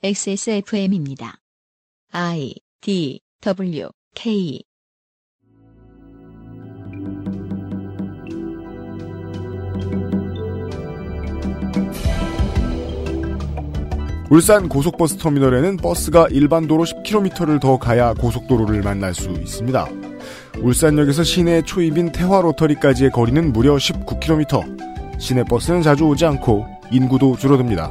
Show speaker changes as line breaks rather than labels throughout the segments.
XSFM입니다. I D W K
울산 고속버스 터미널에는 버스가 일반 도로 10km를 더 가야 고속도로를 만날 수 있습니다. 울산역에서 시내 초입인 태화로터리까지의 거리는 무려 19km. 시내 버스는 자주 오지 않고 인구도 줄어듭니다.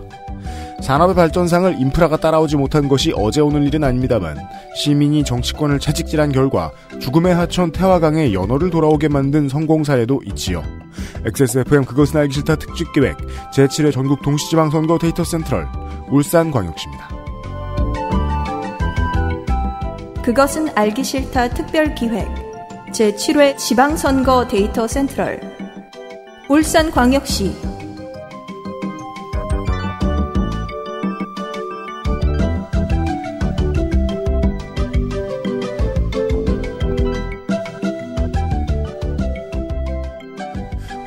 산업의 발전상을 인프라가 따라오지 못한 것이 어제 오늘 일은 아닙니다만 시민이 정치권을 채찍질한 결과 죽음의 하천 태화강에 연어를 돌아오게 만든 성공 사례도 있지요. XSFM 그것은 알기 싫다 특집기획 제7회 전국 동시지방선거 데이터 센트럴 울산광역시입니다.
그것은 알기 싫다 특별기획 제7회 지방선거 데이터 센트럴 울산광역시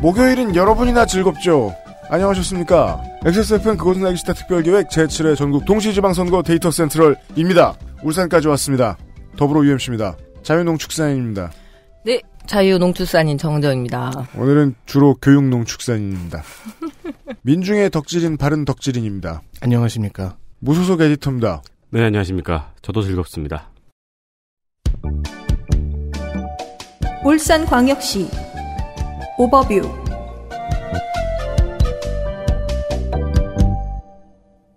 목요일은 여러분이나 즐겁죠. 안녕하셨습니까? XSFM 그곳은 알기 싫다 특별기획 제7회 전국 동시지방선거 데이터 센트럴입니다. 울산까지 왔습니다. 더불어 UMC입니다. 자유농축산인입니다.
네, 자유농축산인 정정입니다.
오늘은 주로 교육농축산인입니다. 민중의 덕질인 바른 덕질인입니다. 안녕하십니까? 무소속 에디터입니다.
네, 안녕하십니까? 저도 즐겁습니다.
울산광역시 오버뷰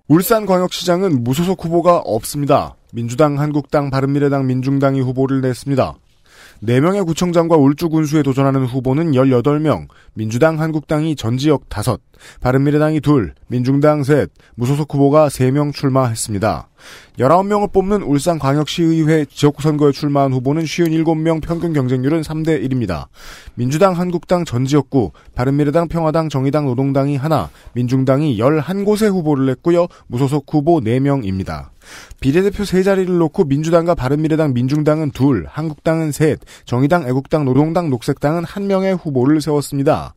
울산광역시장은 무소속 후보가 없습니다. 민주당, 한국당, 바른미래당, 민중당이 후보를 냈습니다. 4명의 구청장과 울주 군수에 도전하는 후보는 18명, 민주당 한국당이 전 지역 5, 바른미래당이 2, 민중당 셋, 무소속 후보가 3명 출마했습니다. 19명을 뽑는 울산광역시의회 지역구 선거에 출마한 후보는 57명 평균 경쟁률은 3대 1입니다. 민주당 한국당 전 지역구, 바른미래당 평화당 정의당 노동당이 하나, 민중당이 11곳의 후보를 냈고요. 무소속 후보 4명입니다. 비례대표 세 자리를 놓고 민주당과 바른미래당, 민중당은 둘, 한국당은 셋, 정의당, 애국당, 노동당, 녹색당은 한 명의 후보를 세웠습니다.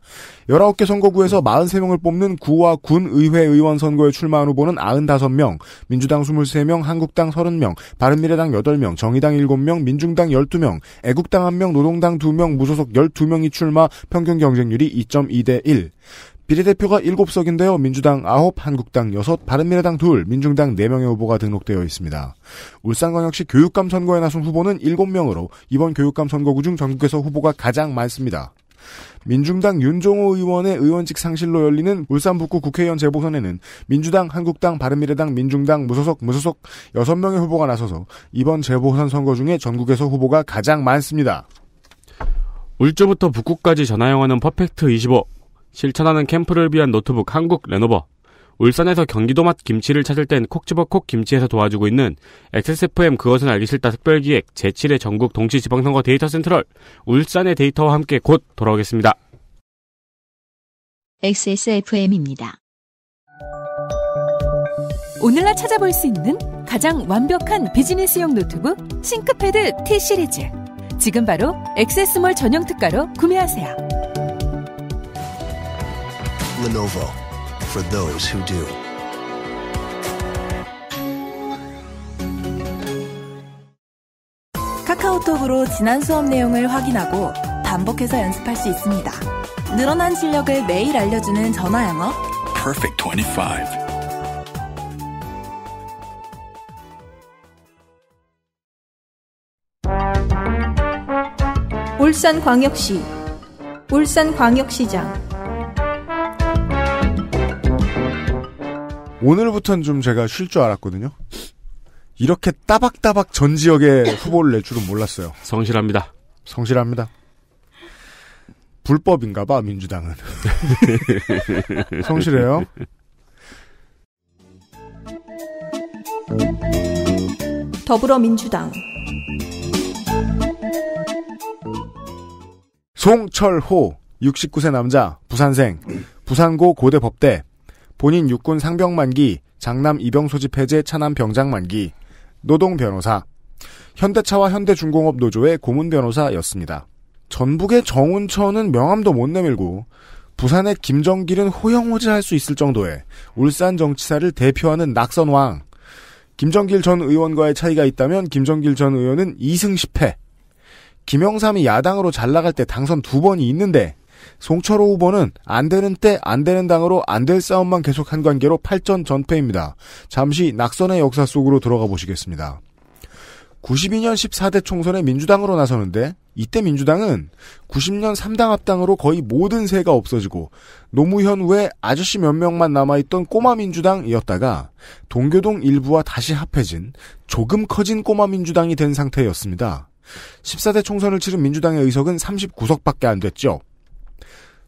19개 선거구에서 43명을 뽑는 구와 군 의회 의원 선거에 출마한 후보는 95명, 민주당 23명, 한국당 30명, 바른미래당 8명, 정의당 7명, 민중당 12명, 애국당 1명, 노동당 2명, 무소속 12명이 출마, 평균 경쟁률이 2.2대 1. 비례대표가 7석인데요. 민주당 9, 한국당 6, 바른미래당 2, 민중당 4명의 후보가 등록되어 있습니다. 울산광역시 교육감 선거에 나선 후보는 7명으로 이번 교육감 선거구 중 전국에서 후보가 가장 많습니다. 민중당 윤종호 의원의 의원직 상실로 열리는 울산 북구 국회의원 재보선에는 민주당, 한국당, 바른미래당, 민중당, 무소속, 무소속 6명의 후보가 나서서 이번 재보선 선거 중에 전국에서 후보가 가장 많습니다. 울주부터 북구까지
전화영화는 퍼펙트 25 실천하는 캠프를 위한 노트북 한국 레노버. 울산에서 경기도 맛 김치를 찾을 땐콕 집어 콕 김치에서 도와주고 있는 XSFM 그것은 알기 싫다 특별기획 제7회 전국 동시 지방선거 데이터 센트럴 울산의 데이터와 함께 곧 돌아오겠습니다.
XSFM입니다.
오늘날 찾아볼 수 있는 가장 완벽한 비즈니스용 노트북 싱크패드 T 시리즈. 지금 바로 x s 몰 전용 특가로 구매하세요.
Lenovo for those who do.
카카오톡으로 지난 수업 내용을 확인하고 반복해서 연습할 수 있습니다. 늘어난 실력을 매일 알려주는 전화 영어
Perfect 25
울산광역시 울산광역시장
오늘부터는 좀 제가 쉴 줄 알았거든요. 이렇게 따박따박 전 지역에 후보를 낼 줄은 몰랐어요. 성실합니다. 성실합니다. 불법인가 봐, 민주당은. 성실해요.
더불어민주당
송철호 69세 남자 부산생 부산고 고대법대 본인 육군 상병 만기, 장남 이병소집 해제 차남 병장 만기, 노동 변호사, 현대차와 현대중공업 노조의 고문 변호사였습니다. 전북의 정운천은 명함도 못 내밀고 부산의 김정길은 호영호제할 수 있을 정도의 울산 정치사를 대표하는 낙선왕. 김정길 전 의원과의 차이가 있다면 김정길 전 의원은 2승 10패. 김영삼이 야당으로 잘 나갈 때 당선 두 번이 있는데 송철호 후보는 안 되는 때 안 되는 당으로 안 될 싸움만 계속한 관계로 8전 전패입니다. 잠시 낙선의 역사 속으로 들어가 보시겠습니다. 92년 14대 총선에 민주당으로 나서는데 이때 민주당은 90년 3당 합당으로 거의 모든 새가 없어지고 노무현 후에 아저씨 몇 명만 남아있던 꼬마 민주당이었다가 동교동 일부와 다시 합해진 조금 커진 꼬마 민주당이 된 상태였습니다. 14대 총선을 치른 민주당의 의석은 39석밖에 안 됐죠.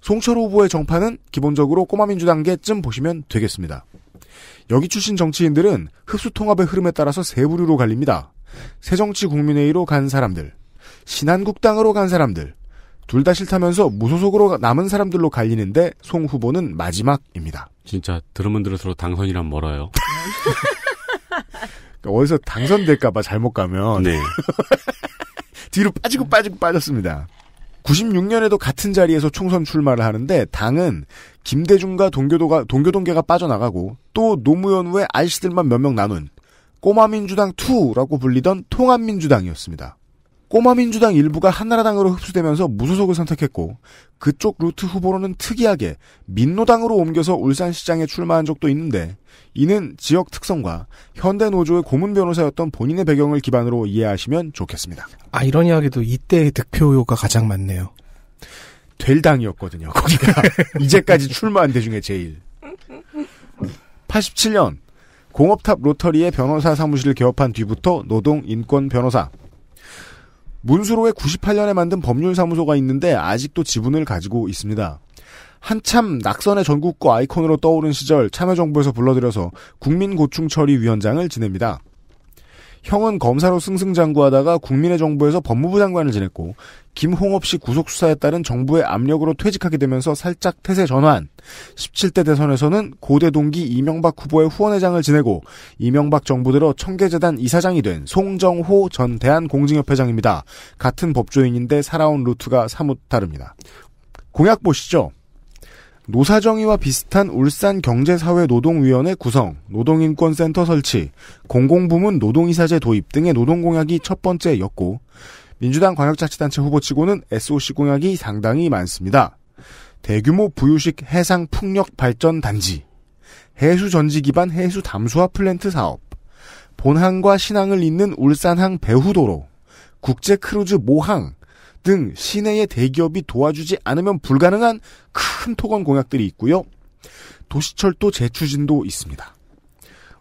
송철 후보의 정파는 기본적으로 꼬마민주당계쯤 보시면 되겠습니다. 여기 출신 정치인들은 흡수통합의 흐름에 따라서 세 부류로 갈립니다. 새정치국민회의로 간 사람들, 신한국당으로 간 사람들, 둘 다 싫다면서 무소속으로 남은 사람들로 갈리는데 송 후보는 마지막입니다.
진짜 들으면 들을수록
당선이란 멀어요. 그러니까 어디서 당선될까봐 잘못 가면 네. 뒤로 빠지고 빠지고 빠졌습니다. 96년에도 같은 자리에서 총선 출마를 하는데 당은 김대중과 동교도가 동교동계가 빠져나가고 또 노무현 후에 알씨들만 몇 명 남은 꼬마민주당 2라고 불리던 통합민주당이었습니다. 꼬마 민주당 일부가 한나라당으로 흡수되면서 무소속을 선택했고 그쪽 루트 후보로는 특이하게 민노당으로 옮겨서 울산시장에 출마한 적도 있는데 이는 지역 특성과 현대 노조의 고문 변호사였던 본인의 배경을 기반으로 이해하시면 좋겠습니다.
아이러니하게도 이때의 득표율가 가장 많네요. 될
당이었거든요. 거기가 이제까지 출마한 대 중에 제일. 87년 공업탑 로터리의 변호사 사무실을 개업한 뒤부터 노동 인권 변호사, 문수로에 98년에 만든 법률사무소가 있는데 아직도 지분을 가지고 있습니다. 한참 낙선의 전국구 아이콘으로 떠오른 시절 참여정부에서 불러들여서 국민고충처리 위원장을 지냅니다. 형은 검사로 승승장구하다가 국민의 정부에서 법무부 장관을 지냈고 김홍업 씨 구속 수사에 따른 정부의 압력으로 퇴직하게 되면서 살짝 태세 전환. 17대 대선에서는 고대 동기 이명박 후보의 후원회장을 지내고 이명박 정부 들어 청계재단 이사장이 된 송정호 전 대한공직협회장입니다. 같은 법조인인데 살아온 루트가 사뭇 다릅니다. 공약 보시죠. 노사정의와 비슷한 울산 경제사회노동위원회 구성, 노동인권센터 설치, 공공부문 노동이사제 도입 등의 노동공약이 첫 번째였고 민주당 광역자치단체 후보치고는 SOC 공약이 상당히 많습니다. 대규모 부유식 해상 풍력 발전 단지, 해수 전지 기반 해수 담수화 플랜트 사업, 본항과 신항을 잇는 울산항 배후도로, 국제 크루즈 모항, 등 시내의 대기업이 도와주지 않으면 불가능한 큰 토건 공약들이 있고요. 도시철도 재추진도 있습니다.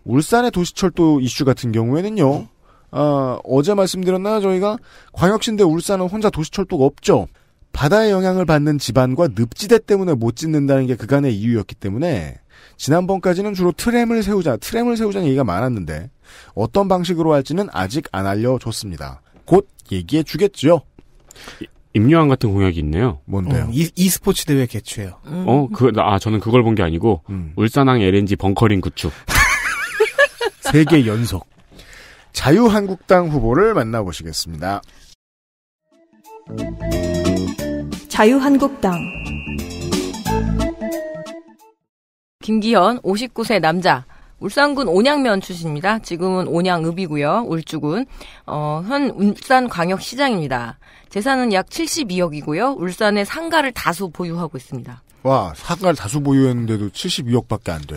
울산의 도시철도 이슈 같은 경우에는요. 아, 어제 말씀드렸나 요 저희가 광역시인데 울산은 혼자 도시철도가 없죠. 바다의 영향을 받는 집안과 늪지대 때문에 못 짓는다는 게 그간의 이유였기 때문에 지난번까지는 주로 트램을 세우자, 트램을 세우자는 얘기가 많았는데 어떤 방식으로 할지는 아직 안 알려줬습니다. 곧 얘기해 주겠죠 임요한 같은 공약이 있네요.
뭔데요? 음,
이, e스포츠 대회 개최요. 음. 어,
그, 아, 저는 그걸 본 게 아니고, 음. 울산항 LNG 벙커링 구축.
세계 연속. 자유한국당 후보를 만나보시겠습니다.
자유한국당. 김기현, 59세 남자. 울산군 온양면 출신입니다. 지금은 온양읍이고요. 울주군. 어, 현 울산광역시장입니다. 재산은 약 72억이고요. 울산에 상가를 다수 보유하고 있습니다.
와, 상가를 다수 보유했는데도 72억밖에 안 돼.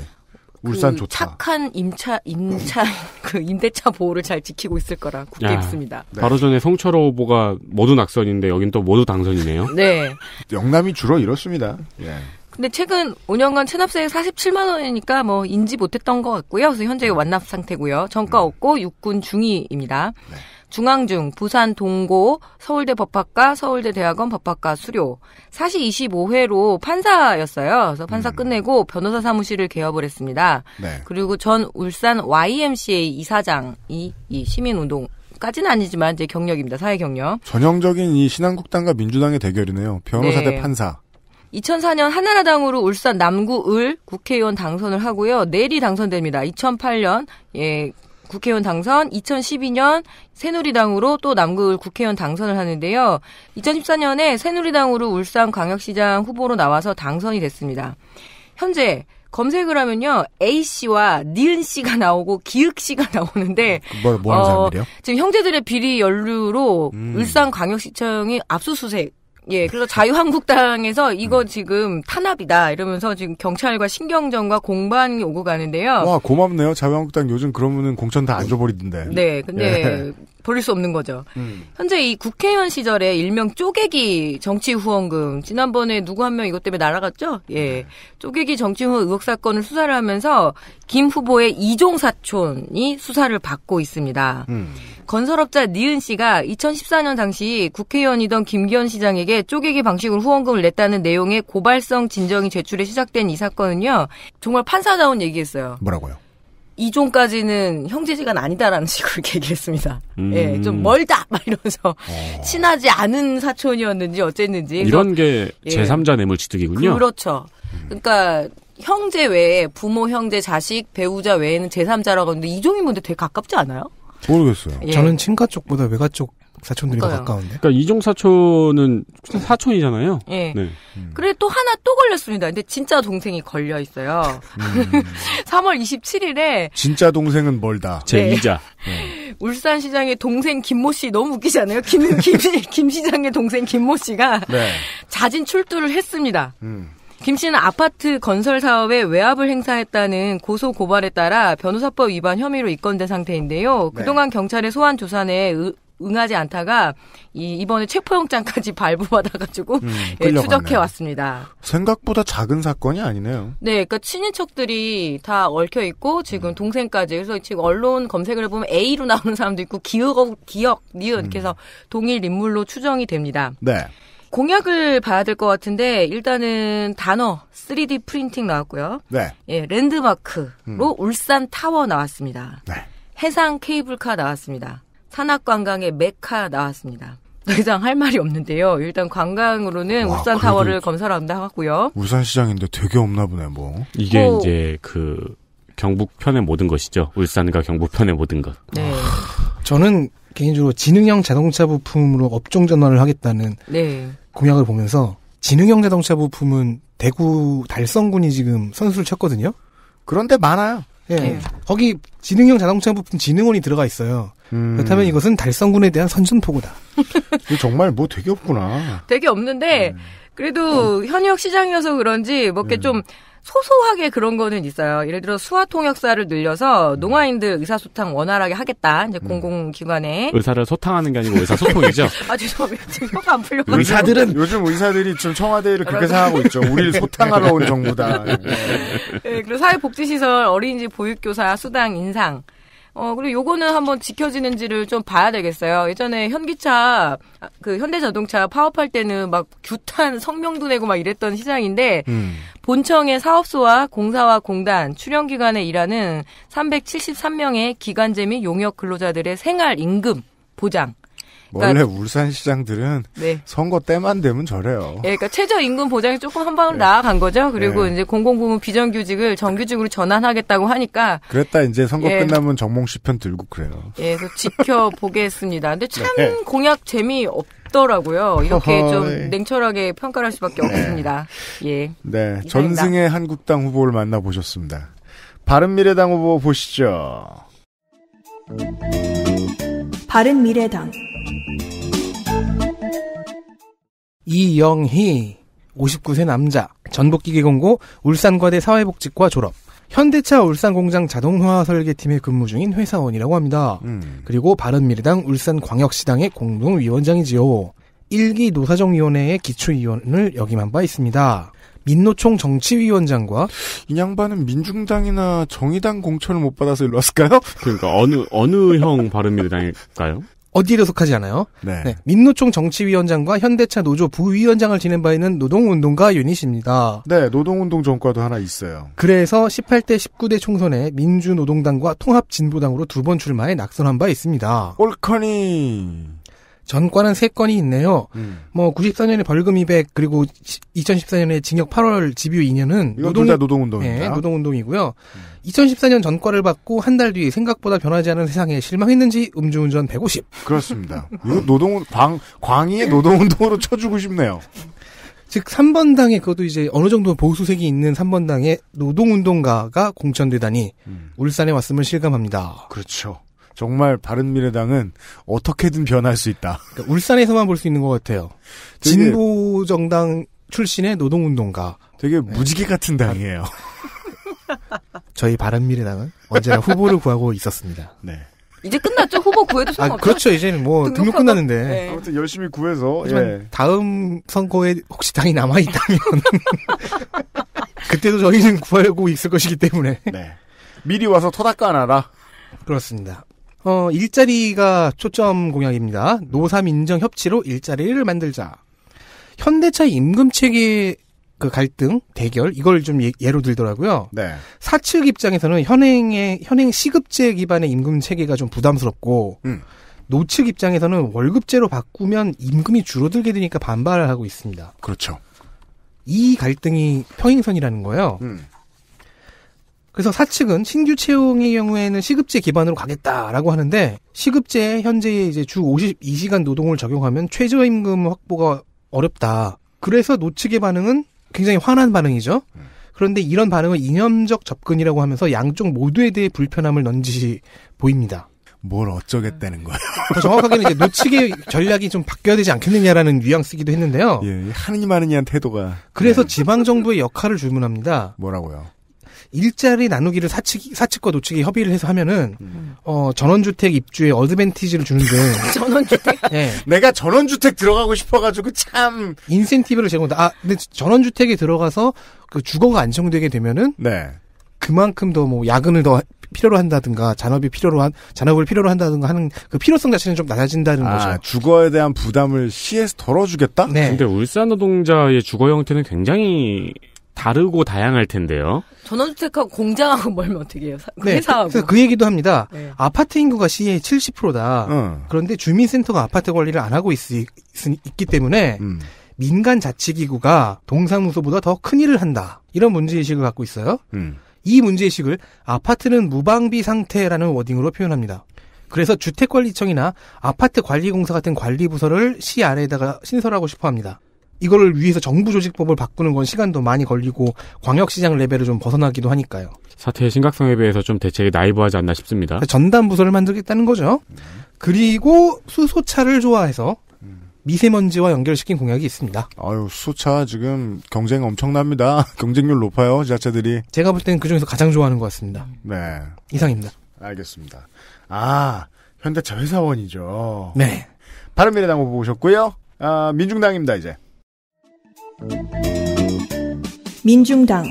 그 울산 그
좋다. 착한 임차 임차 그 임대차 보호를 잘 지키고 있을 거라 굳게 믿습니다. 네. 바로
전에 송철호 후보가 모두 낙선인데 여긴 또 모두 당선이네요. 네. 영남이
주로 이렇습니다. 예.
근데 최근 5년간 체납세 47만 원이니까 뭐 인지 못했던 것 같고요. 그래서 현재 네. 완납 상태고요. 전과 음. 없고 육군 중위입니다. 네. 중앙중, 부산 동고, 서울대 법학과, 서울대 대학원 법학과 수료. 사시 25회로 판사였어요. 그래서 판사 음. 끝내고 변호사 사무실을 개업을 했습니다. 네. 그리고 전 울산 YMCA 이사장이 이 시민운동 까지는 아니지만 이제 경력입니다. 사회 경력.
전형적인 이 신한국당과 민주당의 대결이네요. 변호사 네. 대 판사.
2004년 한나라당으로 울산 남구 을 국회의원 당선을 하고요. 내리 당선됩니다. 2008년 예 국회의원 당선, 2012년 새누리당으로 또 남구 을 국회의원 당선을 하는데요. 2014년에 새누리당으로 울산 광역시장 후보로 나와서 당선이 됐습니다. 현재 검색을 하면요 A 씨와 니은 씨가 나오고 기윽 씨가 나오는데 음, 뭘, 뭐 어, 지금 형제들의 비리 연루로 음. 울산 광역시청이 압수수색 예, 그래서 자유한국당에서 이거 음. 지금 탄압이다 이러면서 지금 경찰과 신경전과 공방이 오고 가는데요. 와
고맙네요. 자유한국당 요즘 그러면은 공천 다 안 줘버리던데. 네, 근데 예.
버릴 수 없는 거죠. 음. 현재 이 국회의원 시절에 일명 쪼개기 정치 후원금 지난번에 누구 한 명 이것 때문에 날아갔죠? 예, 네. 쪼개기 정치 후원 의혹 사건을 수사를 하면서 김 후보의 이종 사촌이 수사를 받고 있습니다. 음. 건설업자 니은 씨가 2014년 당시 국회의원이던 김기현 시장에게 쪼개기 방식으로 후원금을 냈다는 내용의 고발성 진정이 제출해 시작된 이 사건은요. 정말 판사다운 얘기했어요. 뭐라고요? 이종까지는 형제지간 아니다라는 식으로 얘기했습니다. 음. 예, 좀 음. 멀다! 막 이러면서. 어. 친하지 않은 사촌이었는지 어쨌는지. 이런 게 예. 제3자
뇌물지득이군요
그렇죠. 그러니까 형제 외에 부모, 형제, 자식, 배우자 외에는 제3자라고 하는데 이종이 뭔데 되게 가깝지 않아요?
모르겠어요. 예. 저는 친가 쪽보다 외가 쪽 사촌들이 더 가까운데. 그러니까 이종 사촌은 사촌이잖아요. 예. 네.
음. 그래 또 하나 또 걸렸습니다. 근데 진짜 동생이 걸려 있어요. 음. 3월 27일에
진짜 동생은 멀다. 제 네. 이자. 네.
울산시장의 동생 김모 씨 너무 웃기지않아요 김, 김, 김 시장의 동생 김모 씨가 네. 자진 출두를 했습니다. 음. 김 씨는 아파트 건설 사업에 외압을 행사했다는 고소 고발에 따라 변호사법 위반 혐의로 입건된 상태인데요. 네. 그동안 네. 경찰의 소환 조사 에 응하지 않다가 이 이번에 체포영장까지 발부받아가지고 음, 예, 추적해 왔습니다.
생각보다 작은 사건이 아니네요.
네, 그러니까 친인척들이 다 얽혀 있고 지금 음. 동생까지 그래서 지금 언론 검색을 보면 A로 나오는 사람도 있고 기억 기억 니은 음. 이렇게 해서 동일 인물로 추정이 됩니다. 네. 공약을 봐야 될 것 같은데 일단은 단어 3D 프린팅 나왔고요. 네. 예, 랜드마크로 음. 울산 타워 나왔습니다. 네. 해상 케이블카 나왔습니다. 산악관광의 메카 나왔습니다. 더 이상 할 말이 없는데요. 일단 관광으로는 와, 울산 타워를 검사한다 를 하고요.
울산 시장인데 되게 없나
보네, 뭐. 이게 오.
이제 그
경북편의 모든 것이죠. 울산과 경북편의 모든 것.
네. 아.
저는 개인적으로 지능형 자동차 부품으로 업종 전환을 하겠다는 네. 공약을 보면서 지능형 자동차 부품은 대구 달성군이 지금 선수를 쳤거든요. 그런데 많아요. 예. 네. 거기 지능형 자동차 부품 지능원이 들어가 있어요. 음. 그렇다면 이것은 달성군에 대한 선전포고다. 정말 뭐 되게 없구나.
되게 없는데 음. 그래도 음. 현역 시장이어서 그런지 뭐게 음. 좀 소소하게 그런 거는 있어요. 예를 들어 수화 통역사를 늘려서 농아인들 의사소탕 원활하게 하겠다. 이제 음. 공공기관에 의사를
소탕하는 게 아니고 의사소통이죠.
아죄송합니 지금 혀가 안 풀려가지고. 의사들은
요즘 의사들이 지금 청와대를 그렇게 생각하고 있죠. 우리를 네. 소탕하러 온 정부다. 네,
그리고 사회복지시설 어린이집 보육교사 수당 인상. 어, 그리고 요거는 한번 지켜지는지를 좀 봐야 되겠어요. 예전에 현기차, 아, 그 현대자동차 파업할 때는 막 규탄 성명도 내고 막 이랬던 시장인데, 음. 본청의 사업소와 공사와 공단, 출연기관에 일하는 373명의 기간제 및 용역 근로자들의 생활 임금, 보장, 그러니까, 원래
울산시장들은 네. 선거 때만 되면 저래요. 예,
그러니까 최저임금 보장이 조금 한 방울 예. 나아간 거죠. 그리고 예. 이제 공공부문 비정규직을 정규직으로 전환하겠다고 하니까.
그랬다 이제 선거 예. 끝나면 정몽 시편 들고 그래요.
예, 그래서 지켜보겠습니다. 근데 네. 참 네. 공약 재미 없. 더라고요 이렇게 어허이. 좀 냉철하게 평가할 수밖에 네. 없습니다. 예.
네, 전승의 한국당 후보를 만나보셨습니다. 바른미래당
후보 보시죠.
바른미래당
이영희 59세 남자 전북기계 공고 울산과대 사회복지과 졸업 현대차 울산공장 자동화 설계팀에 근무 중인 회사원이라고 합니다. 음. 그리고 바른미래당 울산광역시당의 공동위원장이지요. 1기 노사정위원회의 기초위원을 역임한 바 있습니다. 민노총 정치위원장과 이 양반은 민중당이나 정의당 공천을 못 받아서 일로 왔을까요? 그러니까 어느 어느 형 바른미래당일까요? 어디로 속하지 않아요. 네. 네. 민노총 정치위원장과 현대차 노조 부위원장을 지낸 바 있는 노동운동가 유닛입니다. 네, 노동운동 전과도 하나 있어요. 그래서 18대 19대 총선에 민주노동당과 통합진보당으로 두 번 출마해 낙선한 바 있습니다. 올커니 전과는 3건이 있네요. 음. 뭐 94년에 벌금 200 그리고 2014년에 징역 8월 집유 2년은 노동 노동운동입니다. 네, 노동운동이고요. 음. 2014년 전과를 받고 한 달 뒤 생각보다 변하지 않은 세상에 실망했는지 음주운전 150. 그렇습니다. 노동 광 광희의 노동운동으로 쳐주고 싶네요. 즉 3번당에 그것도 이제 어느 정도 보수색이 있는 3번당에 노동운동가가 공천되다니 음. 울산에 왔음을 실감합니다. 그렇죠. 정말 바른미래당은 어떻게든 변할 수 있다. 그러니까 울산에서만 볼 수 있는 것 같아요. 진보 정당 출신의 노동운동가. 되게 네. 무지개 같은 당이에요. 저희 바른미래당은 언제나 후보를 구하고 있었습니다. 네.
이제 끝났죠? 후보 구해도 아, 상관없죠? 아, 그렇죠.
이제는 뭐 등록 끝났는데. 네. 아무튼 열심히 구해서. 예. 다음 선거에 혹시 당이 남아있다면 그때도 저희는 구하고 있을 것이기 때문에. 네. 미리 와서 토닥가 안라 그렇습니다. 어, 일자리가 초점 공약입니다. 노사 민정 협치로 일자리를 만들자. 현대차 임금 체계 그 갈등, 대결 이걸 좀 예, 로 들더라고요. 네. 사측 입장에서는 현행의 현행 시급제 기반의 임금 체계가 좀 부담스럽고 음. 노측 입장에서는 월급제로 바꾸면 임금이 줄어들게 되니까 반발을 하고 있습니다. 그렇죠. 이 갈등이 평행선이라는 거예요. 음. 그래서 사측은 신규 채용의 경우에는 시급제 기반으로 가겠다라고 하는데 시급제 현재 이제 주 52시간 노동을 적용하면 최저임금 확보가 어렵다. 그래서 노측의 반응은 굉장히 화난 반응이죠. 그런데 이런 반응은 이념적 접근이라고 하면서 양쪽 모두에 대해 불편함을 넌지 시 보입니다. 뭘 어쩌겠다는 거예요. 그러니까 정확하게는 이제 노측의 전략이 좀 바뀌어야 되지 않겠느냐라는 뉘앙스기도 했는데요. 예, 예 하느님하느님한 태도가. 그래서 네. 지방 정부의 역할을 주문합니다. 뭐라고요? 일자리 나누기를 사측 사측과 노측이 협의를 해서 하면은 음. 어 전원주택 입주에 어드밴티지를 주는데 전원주택 네. 내가 전원주택 들어가고 싶어가지고 참 인센티브를 제공한다. 아 근데 전원주택에 들어가서 그 주거가 안정되게 되면은 네. 그만큼 더 뭐 야근을 더 필요로 한다든가 잔업이 필요로 한 잔업을 필요로 한다든가 하는 그 필요성 자체는 좀 낮아진다는 아, 거죠. 주거에 대한 부담을 시에서 덜어주겠다. 네.
근데 울산 노동자의 주거 형태는
굉장히 다르고 다양할 텐데요.
전원주택하고 공장하고 멀면 어떻게 해요? 그 네, 회사하고. 그래서 그 얘기도 합니다. 네.
아파트 인구가 시의 70%다. 어. 그런데 주민센터가 아파트 관리를 안 하고 있, 있, 있기 때문에 음. 민간 자치기구가 동사무소보다 더 큰 일을 한다. 이런 문제의식을 갖고 있어요. 음. 이 문제의식을 아파트는 무방비 상태라는 워딩으로 표현합니다. 그래서 주택관리청이나 아파트관리공사 같은 관리부서를 시 아래에다가 신설하고 싶어 합니다. 이걸 위해서 정부 조직법을 바꾸는 건 시간도 많이 걸리고 광역시장 레벨을 좀 벗어나기도 하니까요.
사태의 심각성에 비해서 좀 대책이 나이브하지 않나 싶습니다.
전담 부서를 만들겠다는 거죠. 그리고 수소차를 좋아해서 미세먼지와 연결시킨 공약이 있습니다. 아유, 수차 지금 경쟁 엄청납니다. 경쟁률 높아요, 지자체들이 제가 볼 때는 그 중에서 가장 좋아하는 것 같습니다. 네.
이상입니다. 알겠습니다. 아, 현대차 회사원이죠. 네. 바른미래당 후보 오셨고요. 아, 민중당입니다, 이제.
민중당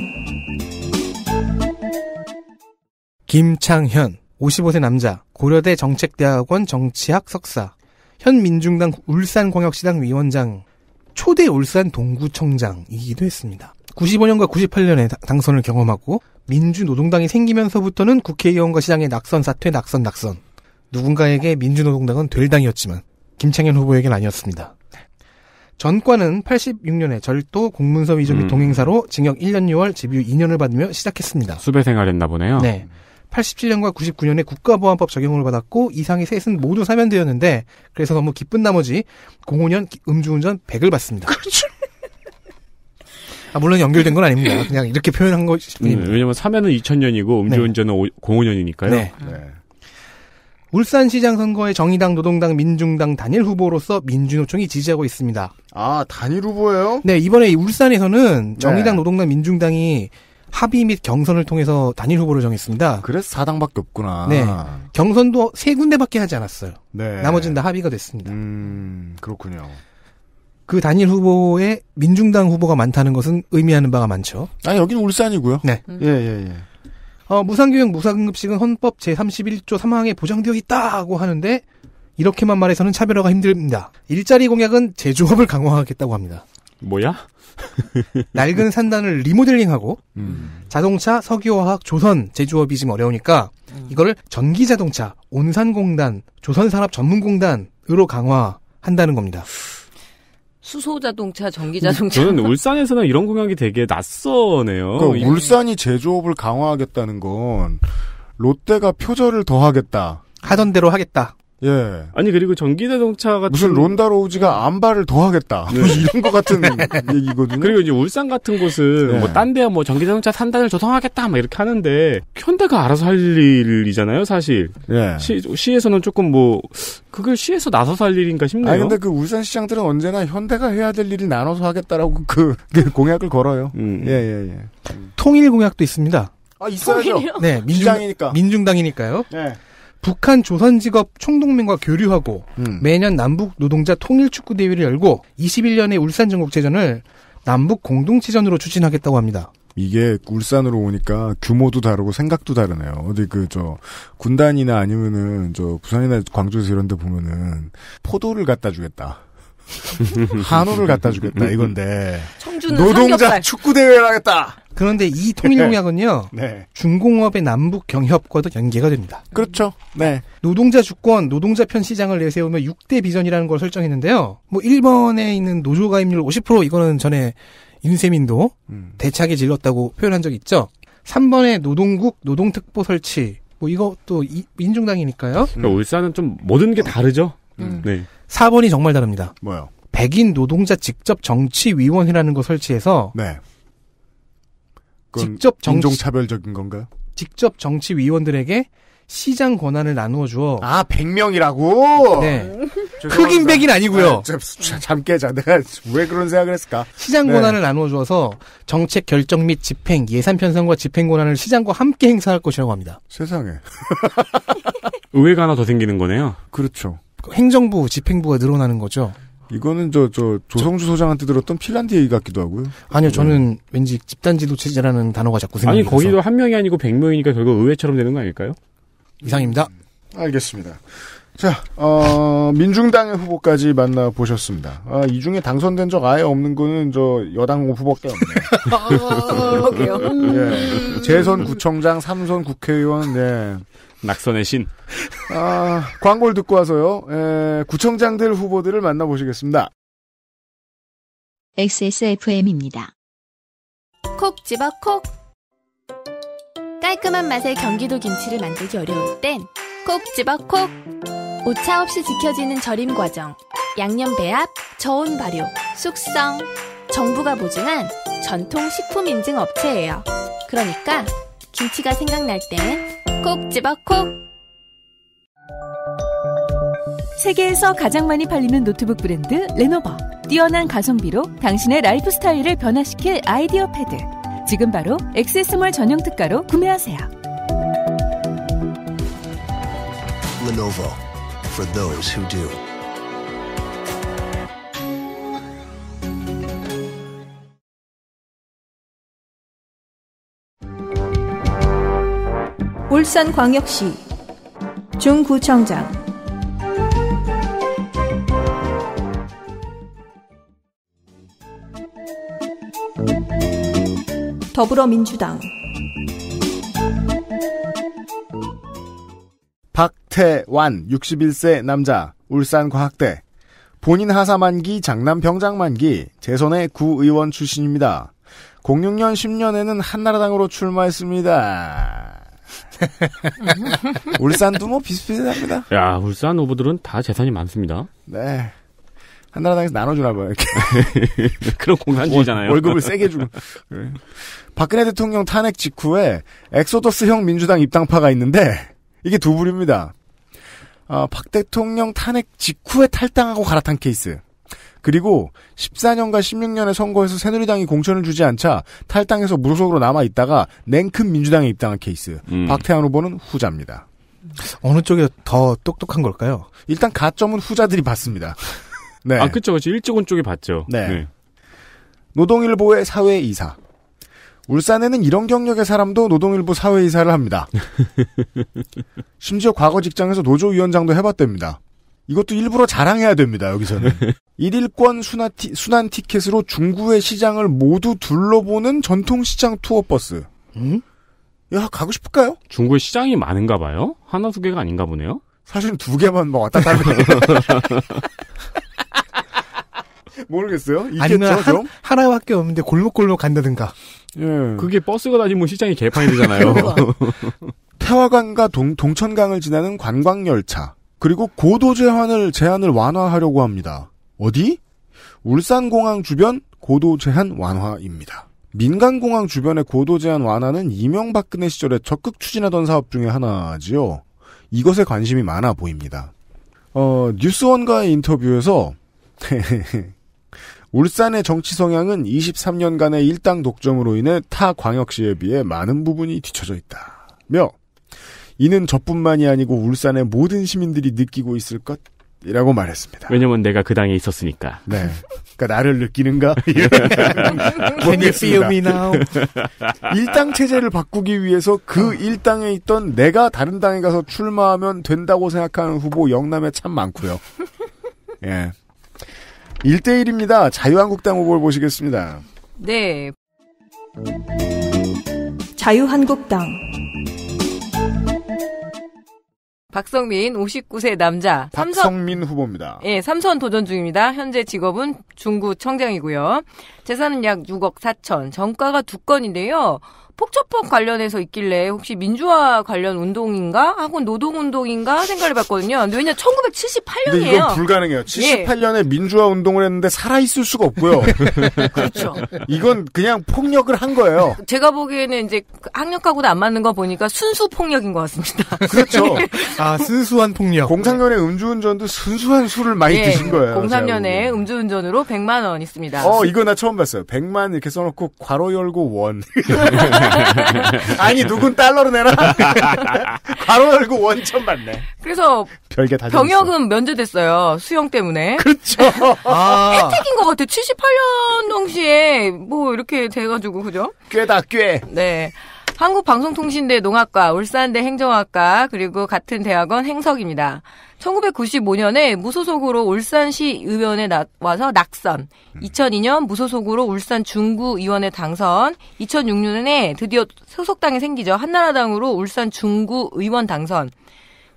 김창현 55세 남자 고려대 정책대학원 정치학 석사 현 민중당 울산광역시당 위원장 초대 울산 동구청장이기도 했습니다. 95년과 98년에 당선을 경험하고 민주노동당이 생기면서부터는 국회의원과 시장의 낙선 사퇴 낙선 낙선 누군가에게 민주노동당은 될 당이었지만 김창현 후보에겐 아니었습니다. 전과는 86년에 절도 공문서 위조 및 음. 동행사로 징역 1년 6월 집유 2년을 받으며 시작했습니다.
수배 생활했나 보네요. 네.
87년과 99년에 국가보안법 적용을 받았고 이상의 셋은 모두 사면되었는데 그래서 너무 기쁜 나머지 05년 음주운전 100을 받습니다. 그렇죠. 아, 물론 연결된 건 아닙니다. 그냥 이렇게 표현한 것이 뿐입니다.
음, 왜냐면 사면은 2000년이고 음주운전은 네. 05년이니까요. 네.
음. 네. 울산시장 선거에 정의당, 노동당, 민중당 단일 후보로서 민주노총이 지지하고 있습니다. 아, 단일 후보예요? 네, 이번에 울산에서는 네. 정의당, 네. 노동당, 민중당이 합의 및 경선을 통해서 단일 후보를 정했습니다. 그래서 4당밖에 없구나. 네. 경선도 세 군데밖에 하지 않았어요. 네. 나머지는 다 합의가 됐습니다. 음, 그렇군요. 그 단일 후보에 민중당 후보가 많다는 것은 의미하는 바가 많죠. 아니, 여기는 울산이고요. 네. 음. 예, 예, 예. 어, 무상교육 무상급식은 헌법 제31조 3항에 보장되어 있다고 하는데 이렇게만 말해서는 차별화가 힘듭니다. 일자리 공약은 제조업을 강화하겠다고 합니다. 뭐야? 낡은 산단을 리모델링하고 음. 자동차, 석유화학, 조선 제조업이 지금 어려우니까 음. 이거를 전기자동차, 온산공단, 조선산업전문공단으로 강화한다는 겁니다.
수소 자동차, 전기 자동차. 저는
울산에서는 이런
공약이 되게 낯서네요. 그러니까 울산이 제조업을 강화하겠다는 건 롯데가 표절을 더 하겠다. 하던 대로 하겠다. 예. 아니 그리고 전기 자동차 같은 무슨 론다 로우즈가 안발을 더 하겠다 네. 뭐 이런 것 같은 얘기거든요. 그리고 이제 울산
같은 곳은 예. 네. 뭐딴 데야 뭐 전기 자동차 산단을 조성하겠다 막 이렇게 하는데 현대가 알아서 할 일이잖아요, 사실. 예. 시, 시에서는 조금 뭐 그걸 시에서 나서서 할
일인가 싶네요. 아 근데 그 울산 시장들은 언제나 현대가 해야 될 일을 나눠서 하겠다라고 그, 그 공약을
걸어요. 음, 음. 예 예, 예. 통일 공약도 있습니다.
아 있어야죠. 통일이요? 네, 민중, 민중당이니까.
민중당이니까요. 네. 북한 조선직업 총동맹과 교류하고 음. 매년 남북 노동자 통일 축구 대회를 열고 2 1년에 울산 전국체전을 남북 공동체전으로 추진하겠다고 합니다.
이게 울산으로 오니까 규모도 다르고 생각도 다르네요. 어디 그 저 군단이나 아니면은 저 부산이나 광주에서 이런 데 보면은 포도를
갖다 주겠다. 한우를 갖다 주겠다 이건데
노동자
축구 대회를 하겠다. 그런데 이 통일공약은요 네. 중공업의 남북 경협과도 연계가 됩니다. 그렇죠. 네. 노동자 주권, 노동자 편 시장을 내세우며 6대 비전이라는 걸 설정했는데요. 뭐 1번에 있는 노조 가입률 50% 이거는 전에 윤세민도 음. 대차게 질렀다고 표현한 적 있죠. 3번에 노동국 노동특보 설치 뭐 이것도 이, 민중당이니까요. 그러니까 울산은 좀 모든 게 다르죠. 음. 네. 4번이 정말 다릅니다. 뭐요? 백인 노동자 직접 정치위원회라는 거 설치해서 네.
직접 정치 종차별적인 건가요?
직접 정치위원들에게 시장 권한을 나누어 주어 아 100명이라고? 네 흑인 백인 아니고요 아, 잠, 깨자 내가 왜 그런 생각을 했을까 시장 네. 권한을 나누어 주어서 정책 결정 및 집행 예산 편성과 집행 권한을 시장과 함께 행사할 것이라고 합니다 세상에
의회가 하나 더 생기는 거네요
그렇죠
행정부, 집행부가 늘어나는 거죠. 이거는 저, 저, 조성주 소장한테 들었던 핀란드 얘기 같기도 하고요. 아니요, 네. 저는 왠지 집단지도체제라는 단어가 자꾸 생각이 아니, 거기도
한 명이 아니고 백명이니까 결국 의회처럼 되는 거
아닐까요? 이상입니다. 음, 알겠습니다.
자, 어, 민중당의
후보까지 만나보셨습니다. 아, 이 중에 당선된 적 아예 없는 거는 저 여당 후보밖에 없네요. 어, 예. 재선 구청장, 삼선 국회의원, 네. 낙선의 신. 아, 광고를 듣고 와서요. 에, 예, 구청장들 후보들을 만나보시겠습니다.
XSFM입니다. 콕 집어 콕. 깔끔한 맛의 경기도 김치를 만들기 어려울 땐 콕 집어 콕. 오차 없이 지켜지는 절임 과정, 양념 배합, 저온 발효, 숙성. 정부가 보증한 전통 식품 인증 업체예요. 그러니까 김치가 생각날 땐 콕 집어 콕. 세계에서 가장 많이
팔리는 노트북 브랜드 레노버. 뛰어난 가성비로 당신의 라이프 스타일을 변화시킬 아이디어 패드. 지금 바로 액세스몰 전용 특가로 구매하세요.
Lenovo for those who do.
울산광역시 중구청장
더불어민주당
박태완 61세 남자 울산과학대 본인 하사만기 장남 병장만기 재선의 구의원 출신입니다. 06년 10년에는 한나라당으로 출마했습니다. 울산도 뭐 비슷비슷합니다.
야 울산 후보들은 다 재산이 많습니다. 네.
한나라당에서 나눠주나봐요, 이렇게. 그런 공산주의잖아요. 월, 급을 세게 주고. 네. 박근혜 대통령 탄핵 직후에 엑소더스형 민주당 입당파가 있는데, 이게 두 부류입니다. 아, 박 대통령 탄핵 직후에 탈당하고 갈아탄 케이스. 그리고 14년과 16년의 선거에서 새누리당이 공천을 주지 않자 탈당해서 무소속으로 남아 있다가 냉큼 민주당에 입당한 케이스. 음. 박태환 후보는
후자입니다. 어느 쪽이 더 똑똑한 걸까요? 일단
가점은 후자들이 받습니다. 네. 아, 그쵸, 그쵸. 일찍 온 쪽이 봤죠. 네. 네. 노동일보의 사회이사. 울산에는 이런 경력의 사람도 노동일보 사회이사를 합니다. 심지어 과거 직장에서 노조위원장도 해봤답니다. 이것도 일부러 자랑해야 됩니다, 여기서는. 1일권 순환, 티, 순환 티켓으로 중구의 시장을 모두 둘러보는 전통시장 투어버스. 음? 야, 가고 싶을까요? 중구의 시장이
많은가 봐요? 하나, 두 개가 아닌가 보네요?
사실 두 개만 막 왔다 갔다 모르겠어요. 있겠죠, 아니면 한, 하나밖에 없는데 골목골로 간다든가.
예.
그게 버스가 다니면 시장이 개판이 되잖아요.
태화강과
동, 동천강을 지나는 관광열차. 그리고 고도 제한을 제한을 완화하려고 합니다. 어디? 울산공항 주변 고도 제한 완화입니다. 민간공항 주변의 고도 제한 완화는 이명박근혜 시절에 적극 추진하던 사업 중에 하나지요. 이것에 관심이 많아 보입니다. 어, 뉴스원과의 인터뷰에서 울산의 정치 성향은 23년간의 일당 독점으로 인해 타 광역시에 비해 많은 부분이 뒤처져 있다. 며 이는 저뿐만이 아니고 울산의 모든 시민들이 느끼고 있을 것이라고 말했습니다.
왜냐면 내가 그 당에 있었으니까. 네.
그러니까 나를 느끼는가? 모르겠습니다. 예. 일당 체제를 바꾸기 위해서 그 어. 일당에 있던 내가 다른 당에 가서 출마하면 된다고 생각하는 후보 영남에 참 많고요. 예. 1대1입니다. 자유한국당 후보를 보시겠습니다.
네.
자유한국당
박성민 59세 남자. 박성민 삼선, 후보입니다. 예, 삼선 도전 중입니다. 현재 직업은 중구청장이고요. 재산은 약 6억 4천. 정가가 두 건인데요. 폭처법 관련해서 있길래 혹시 민주화 관련 운동인가 하고 노동운동인가 생각을 해봤거든요. 근데 왜냐 1978년이에요. 근데 이건
불가능해요. 78년에 예. 민주화 운동을 했는데 살아있을 수가 없고요. 그렇죠. 이건 그냥 폭력을 한 거예요.
제가 보기에는 이제 학력하고도 안 맞는 거 보니까 순수 폭력인 것 같습니다.
그렇죠. 아 순수한 폭력. 공3년에 음주운전도 순수한 술을 많이 예. 드신 거예요. 03년에
음주운전으로 100만 원 있습니다. 어 이거
나 처음 봤어요. 100만 이렇게 써놓고 괄호 열고 원.
아니 누군 달러로 내라. 바로 열고 원천 받네. 그래서 별게 다 병역은 면제됐어요. 수영 때문에.
그렇죠.
아. 혜택인
것 같아. 78년 동시에 뭐 이렇게 돼가지고 그죠? 꽤다 꽤. 네. 한국방송통신대 농학과, 울산대 행정학과, 그리고 같은 대학원 행석입니다. 1995년에 무소속으로 울산시 의원에 나, 와서 낙선, 2002년 음. 무소속으로 울산 중구의원에 당선, 2006년에 드디어 소속당이 생기죠. 한나라당으로 울산 중구의원 당선.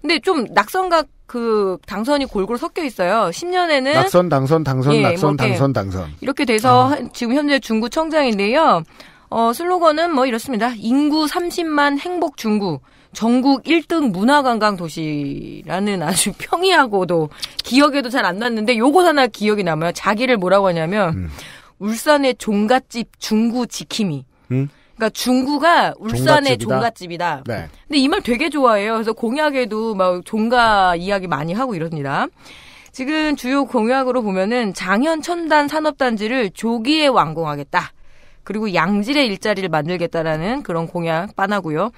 근데 좀낙선과그 당선이 골고루 섞여 있어요. 10년에는 낙선 당선 당선 예, 뭐 낙선 뭐 당선 당선 이렇게 돼서 아. 지금 현재 중구청장인데요. 어, 슬로건은 뭐 이렇습니다. 인구 30만 행복 중구. 전국 1등 문화관광 도시라는 아주 평이하고도 기억에도 잘 안 났는데 요것 하나 기억이 남아요. 자기를 뭐라고 하냐면 음. 울산의 종갓집 중구 지킴이. 음? 그러니까 중구가 울산의 종갓집이다. 종갓집이다. 네. 근데 이 말 되게 좋아해요. 그래서 공약에도 막 종가 이야기 많이 하고 이럽니다. 지금 주요 공약으로 보면은 장현 천단 산업단지를 조기에 완공하겠다. 그리고 양질의 일자리를 만들겠다라는 그런 공약 빠나고요.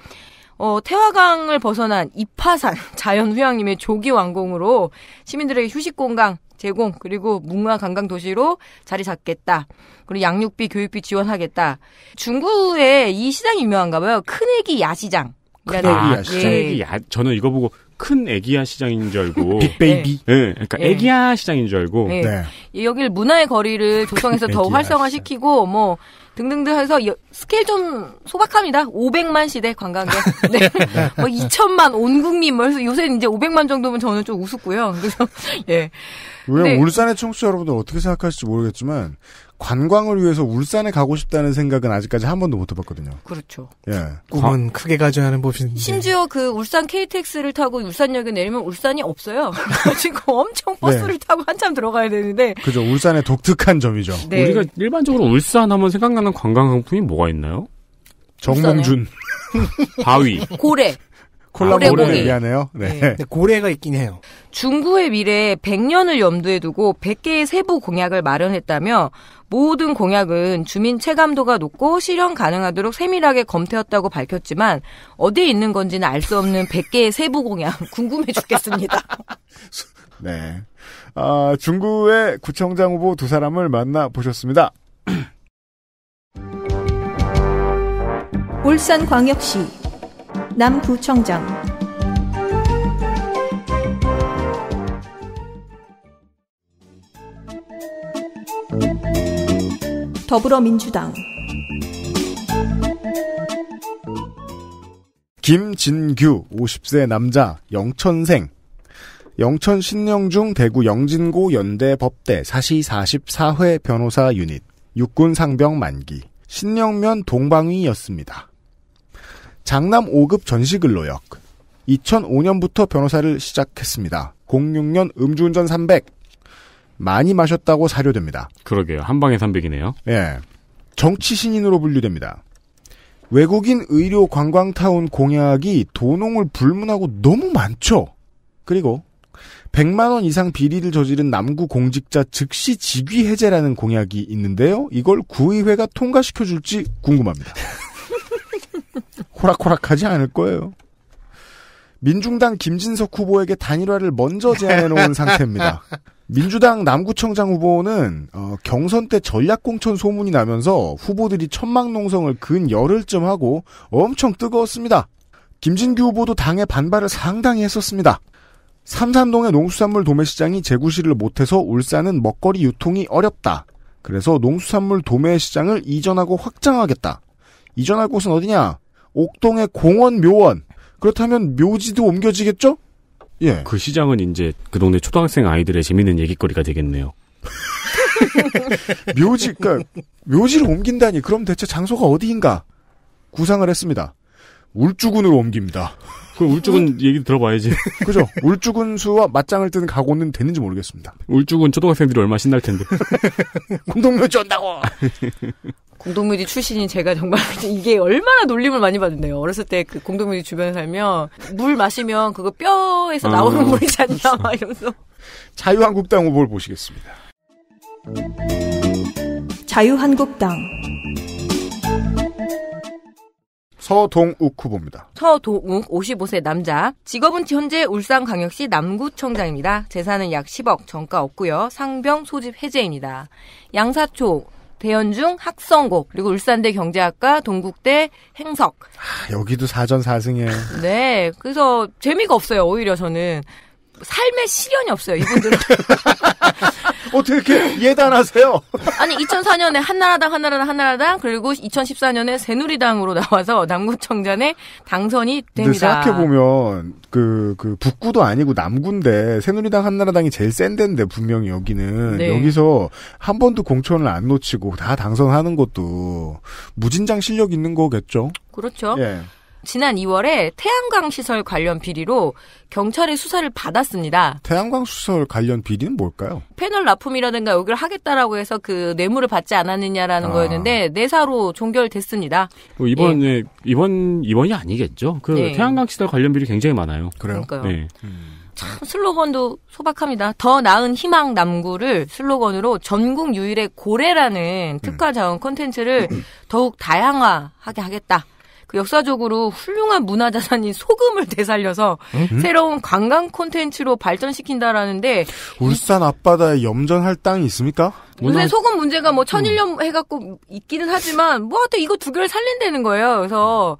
어, 태화강을 벗어난 이파산 자연휴양림의 조기 완공으로 시민들에게 휴식 공간 제공 그리고 문화 관광 도시로 자리 잡겠다. 그리고 양육비 교육비 지원하겠다. 중국의이 시장이 유명한가 봐요. 큰애기 야시장. 큰애기 야시장. 큰애기
야 저는 이거 보고 큰 애기야 시장인 줄 알고 빅베이비 예 네. 그러니까 네. 예. 애기야 시장인 줄
알고 네. 네. 여를 문화의 거리를 조성해서 더 활성화시키고 뭐 등등등 해서 스케일 좀 소박합니다. 500만 시대 관광객. 네. 네. 뭐 2천만 온 국민 뭐 해서 요새는 이제 500만 정도면 저는 좀 우습고요. 그래서
예. 왜 울산의 청취자 여러분들 어떻게 생각하실지 모르겠지만 관광을 위해서 울산에 가고 싶다는 생각은 아직까지 한 번도 못 해봤거든요. 그렇죠. 예. 꿈은
크게 가져야 하는 법인데.
심지어 그 울산 KTX를 타고 울산역에 내리면 울산이 없어요. 지금 엄청 버스를 네. 타고 한참 들어가야 되는데.
그죠. 울산의 독특한 점이죠. 네. 우리가 일반적으로 울산 하면 생각나는 관광 상품이 뭐가 있나요? 정몽준. 바위.
고래. 콜라보를 아, 고래 미안해요. 네. 네. 고래가 있긴 해요. 중구의 미래에 100년을 염두에 두고 100개의 세부 공약을 마련했다며 모든 공약은 주민 체감도가 높고 실현 가능하도록 세밀하게 검토했다고 밝혔지만 어디에 있는 건지는 알 수 없는 100개의 세부 공약 궁금해 죽겠습니다.
네. 아, 중구의 구청장 후보 두 사람을 만나 보셨습니다.
울산광역시 남부청장
더불어민주당
김진규 50세 남자 영천생 영천 신영중 대구 영진고 연대 법대 사시 44회 변호사 유닛 육군 상병 만기 신영면 동방위였습니다. 장남 5급 전시근로역. 2005년부터 변호사를 시작했습니다. 06년 음주운전 300. 많이 마셨다고 사료됩니다. 그러게요. 한 방에 300이네요. 예. 정치 신인으로 분류됩니다. 외국인 의료 관광타운 공약이 도농을 불문하고 너무 많죠. 그리고 100만 원 이상 비리를 저지른 남구 공직자 즉시 직위 해제라는 공약이 있는데요. 이걸 구의회가 통과시켜 줄지 궁금합니다. 호락호락하지 않을 거예요. 민중당 김진석 후보에게 단일화를 먼저 제안해 놓은 상태입니다. 민주당 남구청장 후보는 어, 경선 때 전략공천 소문이 나면서 후보들이 천막농성을 근 열흘쯤 하고 엄청 뜨거웠습니다. 김진규 후보도 당의 반발을 상당히 했었습니다. 삼산동의 농수산물 도매시장이 재구시를 못해서 울산은 먹거리 유통이 어렵다. 그래서 농수산물 도매시장을 이전하고 확장하겠다. 이전할 곳은 어디냐? 옥동의 공원 묘원 그렇다면 묘지도 옮겨지겠죠?
예. 그 시장은 이제 그 동네 초등학생 아이들의 재밌는 얘기거리가
되겠네요. 묘지, 그러니까 묘지를 옮긴다니 그럼 대체 장소가 어디인가 구상을 했습니다. 울주군으로 옮깁니다. 그 울주군
얘기 들어봐야지.
그죠. 울주군수와 맞짱을 뜨는 각오는 되는지 모르겠습니다. 울주군
초등학생들이 얼마나 신날 텐데.
공동묘지 온다고! 공동묘지 출신인 제가 정말 이게 얼마나 놀림을 많이 받는데요. 어렸을 때 그 공동묘지 주변에 살면 물 마시면 그거 뼈에서 나오는 어. 물이지 않막 이러면서.
자유한국당 후보를 보시겠습니다.
자유한국당
서동욱 후보입니다.
서동욱 55세 남자. 직업은 현재 울산광역시 남구청장입니다. 재산은 약 10억, 정가 없고요. 상병 소집 해제입니다. 양사초 대연중 학성고 그리고 울산대 경제학과 동국대 행석
아, 여기도 사전 사승이에요.
네, 그래서 재미가 없어요. 오히려 저는 삶의 시련이 없어요, 이분들은. 어떻게 예단하세요? 아니 2004년에 한나라당 한나라당 한나라당 그리고 2014년에 새누리당으로 나와서 남구청장에 당선이 됩니다. 생각해
보면 그, 그 북구도 아니고 남구인데 새누리당 한나라당이 제일 센 데인데 분명히 여기는 네. 여기서 한 번도 공천을 안 놓치고 다 당선하는 것도 무진장 실력 있는 거겠죠.
그렇죠. 예. 지난 2월에 태양광 시설 관련 비리로 경찰의 수사를 받았습니다.
태양광 시설 관련 비리는 뭘까요?
패널 납품이라든가 여기를 하겠다라고 해서 그 뇌물을 받지 않았느냐라는 아. 거였는데 내사로 종결됐습니다. 뭐 이번
예. 예, 이번 이번이 아니겠죠? 그 예. 태양광 시설 관련 비리 굉장히 많아요. 그래요? 네. 음.
참 슬로건도 소박합니다. 더 나은 희망 남구를 슬로건으로 전국 유일의 고래라는 특화 자원 콘텐츠를 더욱 다양화하게 하겠다. 역사적으로 훌륭한 문화자산인 소금을 되살려서 음? 새로운 관광 콘텐츠로 발전시킨다라는데
울산 앞바다에 염전할 땅이 있습니까? 요새 문 소금
문제가 뭐 천일염 해갖고 있기는 하지만 뭐하여튼 이거 두 개를 살린다는 거예요. 그래서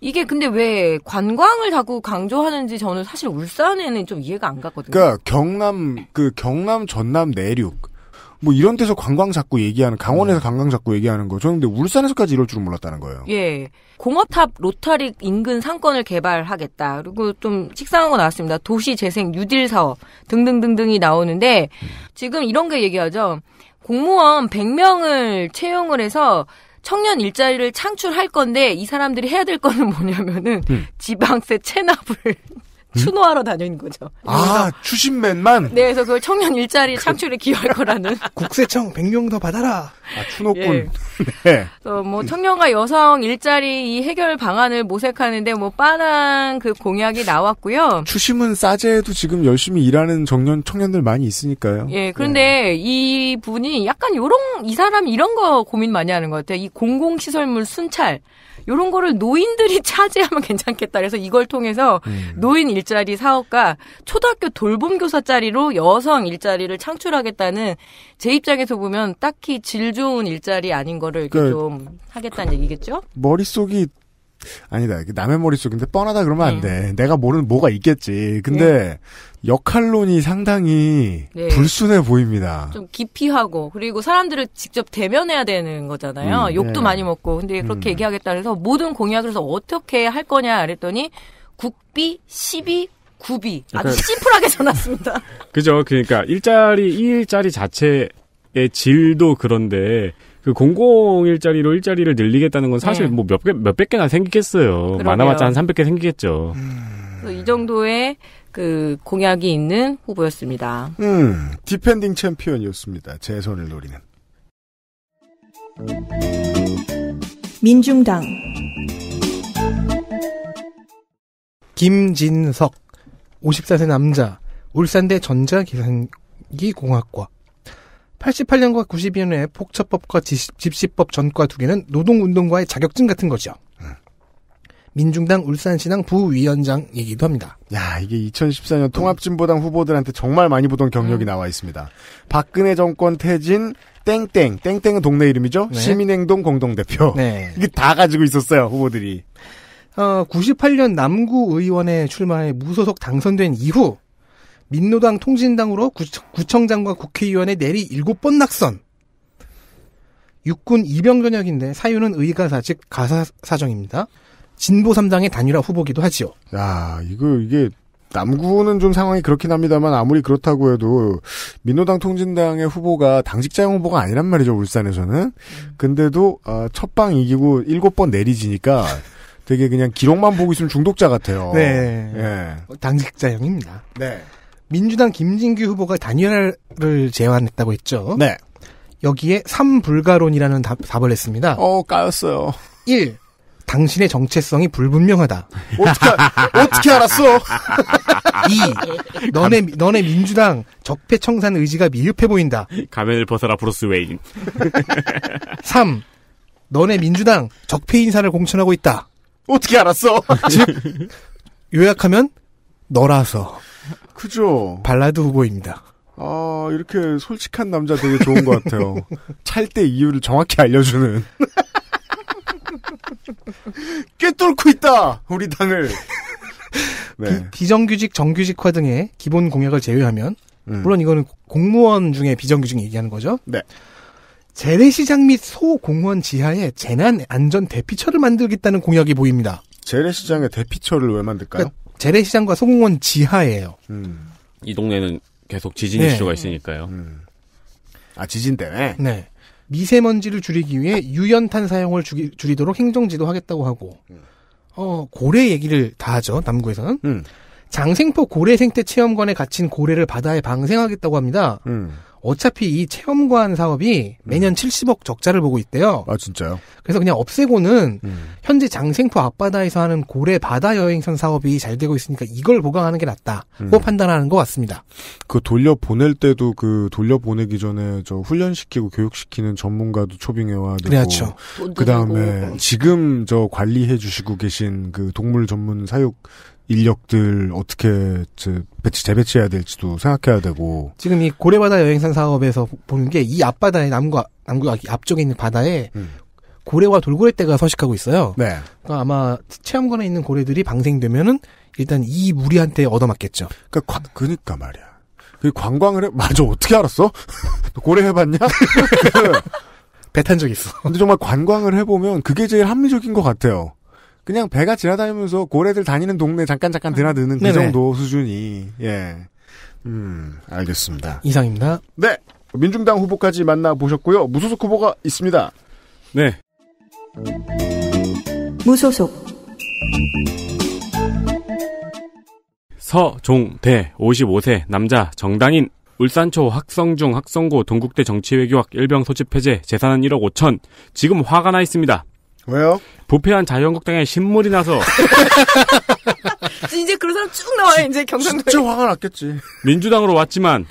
이게 근데 왜 관광을 자꾸 강조하는지 저는 사실 울산에는 좀 이해가 안 갔거든요. 그러니까
경남 그 경남 전남 내륙 뭐 이런 데서 관광 잡고 얘기하는 강원에서 네. 관광 잡고 얘기하는 거죠는 근데 울산에서까지 이럴 줄은 몰랐다는 거예요.
예. 공업탑 로타리 인근 상권을 개발하겠다. 그리고 좀 식상한 거 나왔습니다. 도시 재생 유딜 사업 등등등등이 나오는데 지금 이런 게 얘기하죠. 공무원 100명을 채용을 해서 청년 일자리를 창출할 건데 이 사람들이 해야 될 거는 뭐냐면은 음. 지방세 체납을 음? 추노하러 다니는 거죠. 아,
추신맨만?
네, 그래서 그 청년 일자리 그 창출에 기여할 거라는.
국세청 100명 더 받아라.
아, 추노꾼. 예. 네. 그뭐 청년과 여성 일자리 이 해결 방안을 모색하는데 뭐 빠른 그 공약이 나왔고요.
추심은 싸제도 지금 열심히 일하는 청년 청년들 많이 있으니까요.
예, 그런데 네. 이 분이 약간 요런 이 사람 이런 거 고민 많이 하는 것 같아요. 이 공공시설물 순찰. 요런 거를 노인들이 차지하면 괜찮겠다. 그래서 이걸 통해서 음. 노인 일자리 사업과 초등학교 돌봄 교사 자리로 여성 일자리를 창출하겠다는 제 입장에서 보면 딱히 질 좋은 일자리 아닌 거를 이렇게 그좀 하겠다는 얘기겠죠?
머릿속이 아니다. 남의 머릿속인데 뻔하다 그러면 안 돼. 네. 내가 모르는 뭐가 있겠지. 근데 네. 역할론이 상당히 네. 불순해 보입니다.
좀 기피하고 그리고 사람들을 직접 대면해야 되는 거잖아요. 음, 욕도 네. 많이 먹고. 근데 그렇게 음. 얘기하겠다 그래서 모든 공약을 해서 어떻게 할 거냐 그랬더니 국비, 시비, 구비 아주 심플하게 써놨습니다.
그죠. 그러니까 일자리 이 일자리 자체의 질도 그런데 그 공공 일자리로 일자리를 늘리겠다는 건 사실 네. 뭐 몇 개 몇백 개나 생기겠어요. 그러게요. 많아봤자 한 300개 생기겠죠. 음...
이 정도의 그 공약이 있는 후보였습니다. 음, 디펜딩
챔피언이었습니다. 제 손을 노리는.
민중당
김진석 54세 남자 울산대 전자기산기공학과 88년과 92년에 폭처법과 집시법 전과 두 개는 노동운동과의 자격증 같은 거죠. 네. 민중당 울산신앙 부위원장이기도
합니다. 야, 이게 2014년 통합진보당 후보들한테 정말 많이 보던 경력이 음. 나와 있습니다. 박근혜 정권 퇴진 땡땡 땡땡은 동네 이름이죠. 네. 시민행동 공동대표. 네. 이게 다 가지고 있었어요 후보들이.
어, 98년 남구 의원에 출마해 무소속 당선된 이후 민노당 통진당으로 구청장과 국회의원의 내리 7번 낙선. 육군 이병 전역인데 사유는 의가사 직 가사사정입니다. 진보 3당의 단일화 후보기도 하지요. 야, 이거
이게 남구는 좀 상황이 그렇긴 합니다만 아무리 그렇다고 해도 민노당 통진당의 후보가 당직자형 후보가 아니란 말이죠 울산에서는. 근데도 아, 어, 첫방 이기고 7번 내리지니까 되게 그냥 기록만 보고 있으면 중독자 같아요.
네. 예. 당직자형입니다. 네. 민주당 김진규 후보가 단일화를 제안했다고 했죠. 네. 여기에 삼불가론이라는 답, 답을 했습니다. 어, 까였어요. 1. 당신의 정체성이 불분명하다. 어떻게, 어떻게 알았어? 2. 너네, 너네 민주당 적폐청산 의지가 미흡해 보인다.
가면을 벗어라 브루스 웨인.
3. 너네 민주당 적폐 인사를 공천하고 있다. 어떻게 알았어? 즉, 요약하면, 너라서. 그죠. 발라드 후보입니다. 아, 이렇게
솔직한 남자 되게 좋은 것 같아요. 찰 때 이유를 정확히 알려주는.
꿰뚫고 있다! 우리 당을!
네.
비, 정규직 정규직화 등의 기본 공약을 제외하면, 음. 물론 이거는 공무원 중에 비정규직 얘기하는 거죠. 네. 재래시장 및 소공무원 지하에 재난 안전 대피처를 만들겠다는 공약이 보입니다. 재래시장에 대피처를 왜 만들까요? 그러니까 재래시장과 소공원 지하예요.
음. 이 동네는 계속 지진 네. 이슈가 있으니까요. 음.
아 지진 때문에. 네. 미세먼지를 줄이기 위해 유연탄 사용을 줄이, 줄이도록 행정지도 하겠다고 하고 어 고래 얘기를 다 하죠 남구에서는 음. 장생포 고래 생태 체험관에 갇힌 고래를 바다에 방생하겠다고 합니다. 음. 어차피 이 체험관 사업이 매년 음. 70억 적자를 보고 있대요. 아 진짜요? 그래서 그냥 없애고는 음. 현재 장생포 앞바다에서 하는 고래 바다 여행선 사업이 잘 되고 있으니까 이걸 보강하는 게 낫다고 음. 판단하는 것 같습니다.
그 돌려 보낼 때도 그 돌려 보내기 전에 저 훈련시키고 교육시키는 전문가도 초빙해와 되고 그렇죠. 그 다음에 지금 저 관리해 주시고 계신 그 동물 전문 사육 인력들 어떻게 배치 재배치해야 될지도 생각해야 되고
지금 이 고래바다 여행선 사업에서 보는 게 이 앞바다에 남과 남과 앞쪽에 있는 바다에 음. 고래와 돌고래떼가 서식하고 있어요. 네. 그러니까 아마 체험관에 있는 고래들이 방생되면은 일단 이 무리한테 얻어맞겠죠. 그러니까, 관, 그러니까 말이야. 그 관광을 해 맞아 어떻게 알았어?
고래 해봤냐? 배탄 적 있어. 근데 정말 관광을 해보면 그게 제일 합리적인 것 같아요. 그냥 배가 지나다니면서 고래들 다니는 동네 잠깐 잠깐 아, 드나드는 그 네네. 그 정도 수준이 예. 음, 알겠습니다. 이상입니다. 네. 민중당 후보까지 만나보셨고요. 무소속 후보가 있습니다. 네.
무소속
서종대 55세 남자 정당인 울산초 학성중 학성고 동국대 정치외교학 일병 소집 해제 재산은 1억 5천 지금 화가 나 있습니다. 왜요? 부패한 자유한국당에 신물이 나서
이제 그런 사람 쭉 나와요 이제 경상도에 진짜 화가 났겠지
민주당으로 왔지만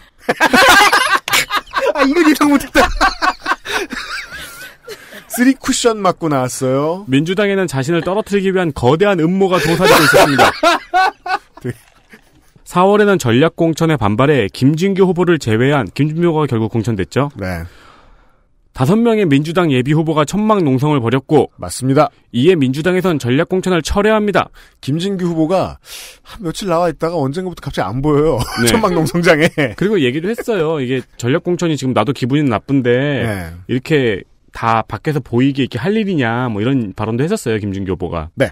아 이건 예상 못했다 쓰리 쿠션 맞고 나왔어요 민주당에는 자신을 떨어뜨리기 위한 거대한 음모가 도사리고 있었습니다 4월에는 전략공천에 반발해 김진규 후보를 제외한 김준표가 결국 공천됐죠. 네. 다섯 명의 민주당 예비 후보가 천막 농성을 벌였고 맞습니다. 이에 민주당에선 전략 공천을 철회합니다. 김진규 후보가
한 며칠 나와 있다가 언젠가부터 갑자기 안 보여요. 네. 천막 농성장에.
그리고 얘기를 했어요. 이게 전략 공천이 지금 나도 기분이 나쁜데 네. 이렇게 다 밖에서 보이게 이렇게 할 일이냐 뭐 이런 발언도 했었어요. 김진규 후보가. 네.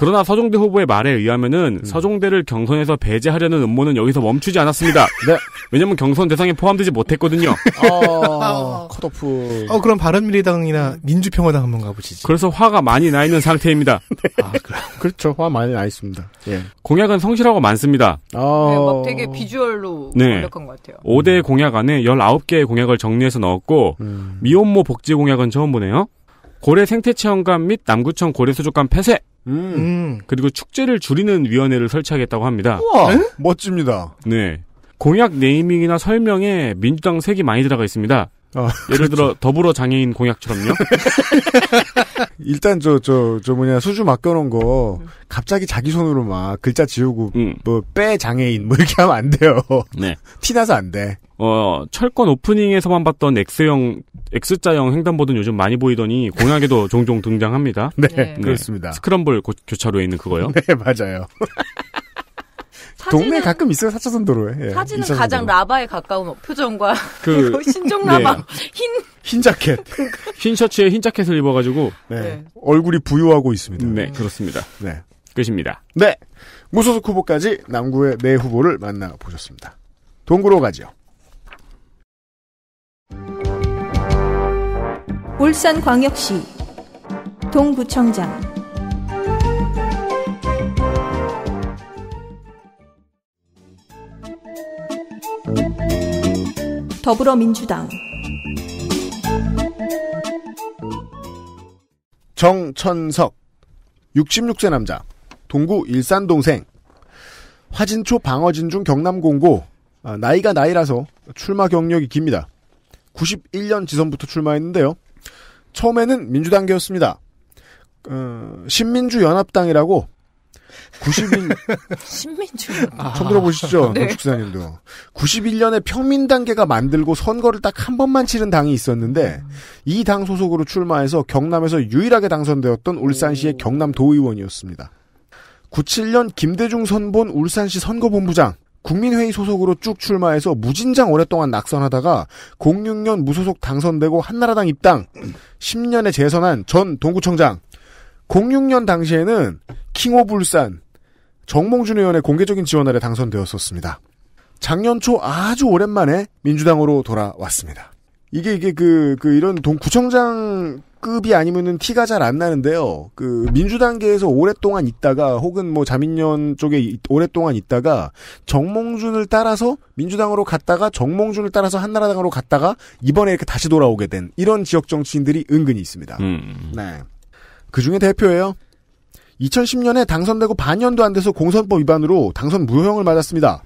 그러나 서종대 후보의 말에 의하면은 음. 서종대를 경선에서 배제하려는 음모는 여기서 멈추지 않았습니다. 네. 왜냐면 경선 대상에 포함되지 못했거든요.
어, 컷오프. 어, 그럼 바른미래당이나 민주평화당 한번 가보시지. 그래서
화가 많이 나 있는 상태입니다. 네. 아, 그래.
그렇죠. 화 많이 나 있습니다. 예.
공약은 성실하고 많습니다. 어...
네, 막 되게 비주얼로 네. 완벽한 것
같아요. 5대 공약 안에 19개의 공약을 정리해서 넣었고, 음. 미혼모 복지 공약은 처음 보네요. 고래 생태 체험관 및 남구청 고래 수족관 폐쇄.
음. 음.
그리고 축제를 줄이는 위원회를 설치하겠다고 합니다.
우와, 에? 네? 멋집니다.
네. 공약 네이밍이나 설명에 민주당 색이 많이 들어가 있습니다. 아, 예를 그렇죠. 들어 더불어 장애인 공약처럼요.
일단 저저저 저, 저 뭐냐 수주 맡겨놓은 거 갑자기 자기 손으로 막 글자 지우고 음. 뭐빼 장애인 뭐 이렇게 하면 안 돼요. 네. 티 나서 안 돼. 어, 철권
오프닝에서만 봤던 X형, X자형 횡단보도는 요즘 많이 보이더니 공약에도 종종 등장합니다. 네, 네, 그렇습니다. 스크럼블 교차로에 있는 그거요.
네, 맞아요.
동네
가끔 있어요, 4차선 도로에. 예, 사진은 가장 도로.
라바에 가까운 어, 표정과 그 신종 네. 라바 네.
흰흰 자켓, 그 흰 셔츠에 흰 자켓을 입어가지고 네. 네.
얼굴이 부유하고 있습니다. 네, 그렇습니다. 네, 끝입니다. 네, 무소속 후보까지 남구의 네 후보를 만나 보셨습니다. 동구로 가죠.
울산광역시 동구청장
더불어민주당
정천석 66세 남자 동구 일산 동생 화진초 방어진 중 경남 공고 아, 나이가 나이라서 출마 경력이 깁니다. 91년 지선부터 출마했는데요. 처음에는 민주당계였습니다. 어, 신민주연합당이라고 90일
신민주
아, 들어보시죠 네. 축사님도 91년에 평민단계가 만들고 선거를 딱 한 번만 치른 당이 있었는데 음. 이당 소속으로 출마해서 경남에서 유일하게 당선되었던 울산시의 경남도의원이었습니다. 97년 김대중 선본 울산시 선거본부장 국민회의 소속으로 쭉 출마해서 무진장 오랫동안 낙선하다가 06년 무소속 당선되고 한나라당 입당 10년에 재선한 전 동구청장 06년 당시에는 킹오불산 정몽준 의원의 공개적인 지원 아래 당선되었었습니다. 작년 초 아주 오랜만에 민주당으로 돌아왔습니다. 이게 이게 그, 그 이런 동구청장 급이 아니면은 티가 잘 안 나는데요. 그 민주당계에서 오랫동안 있다가 혹은 뭐 자민련 쪽에 오랫동안 있다가 정몽준을 따라서 민주당으로 갔다가 정몽준을 따라서 한나라당으로 갔다가 이번에 이렇게 다시 돌아오게 된 이런 지역 정치인들이 은근히 있습니다. 음. 네. 그 중에 대표예요. 2010년에 당선되고 반년도 안 돼서 공선법 위반으로 당선 무효형을 맞았습니다.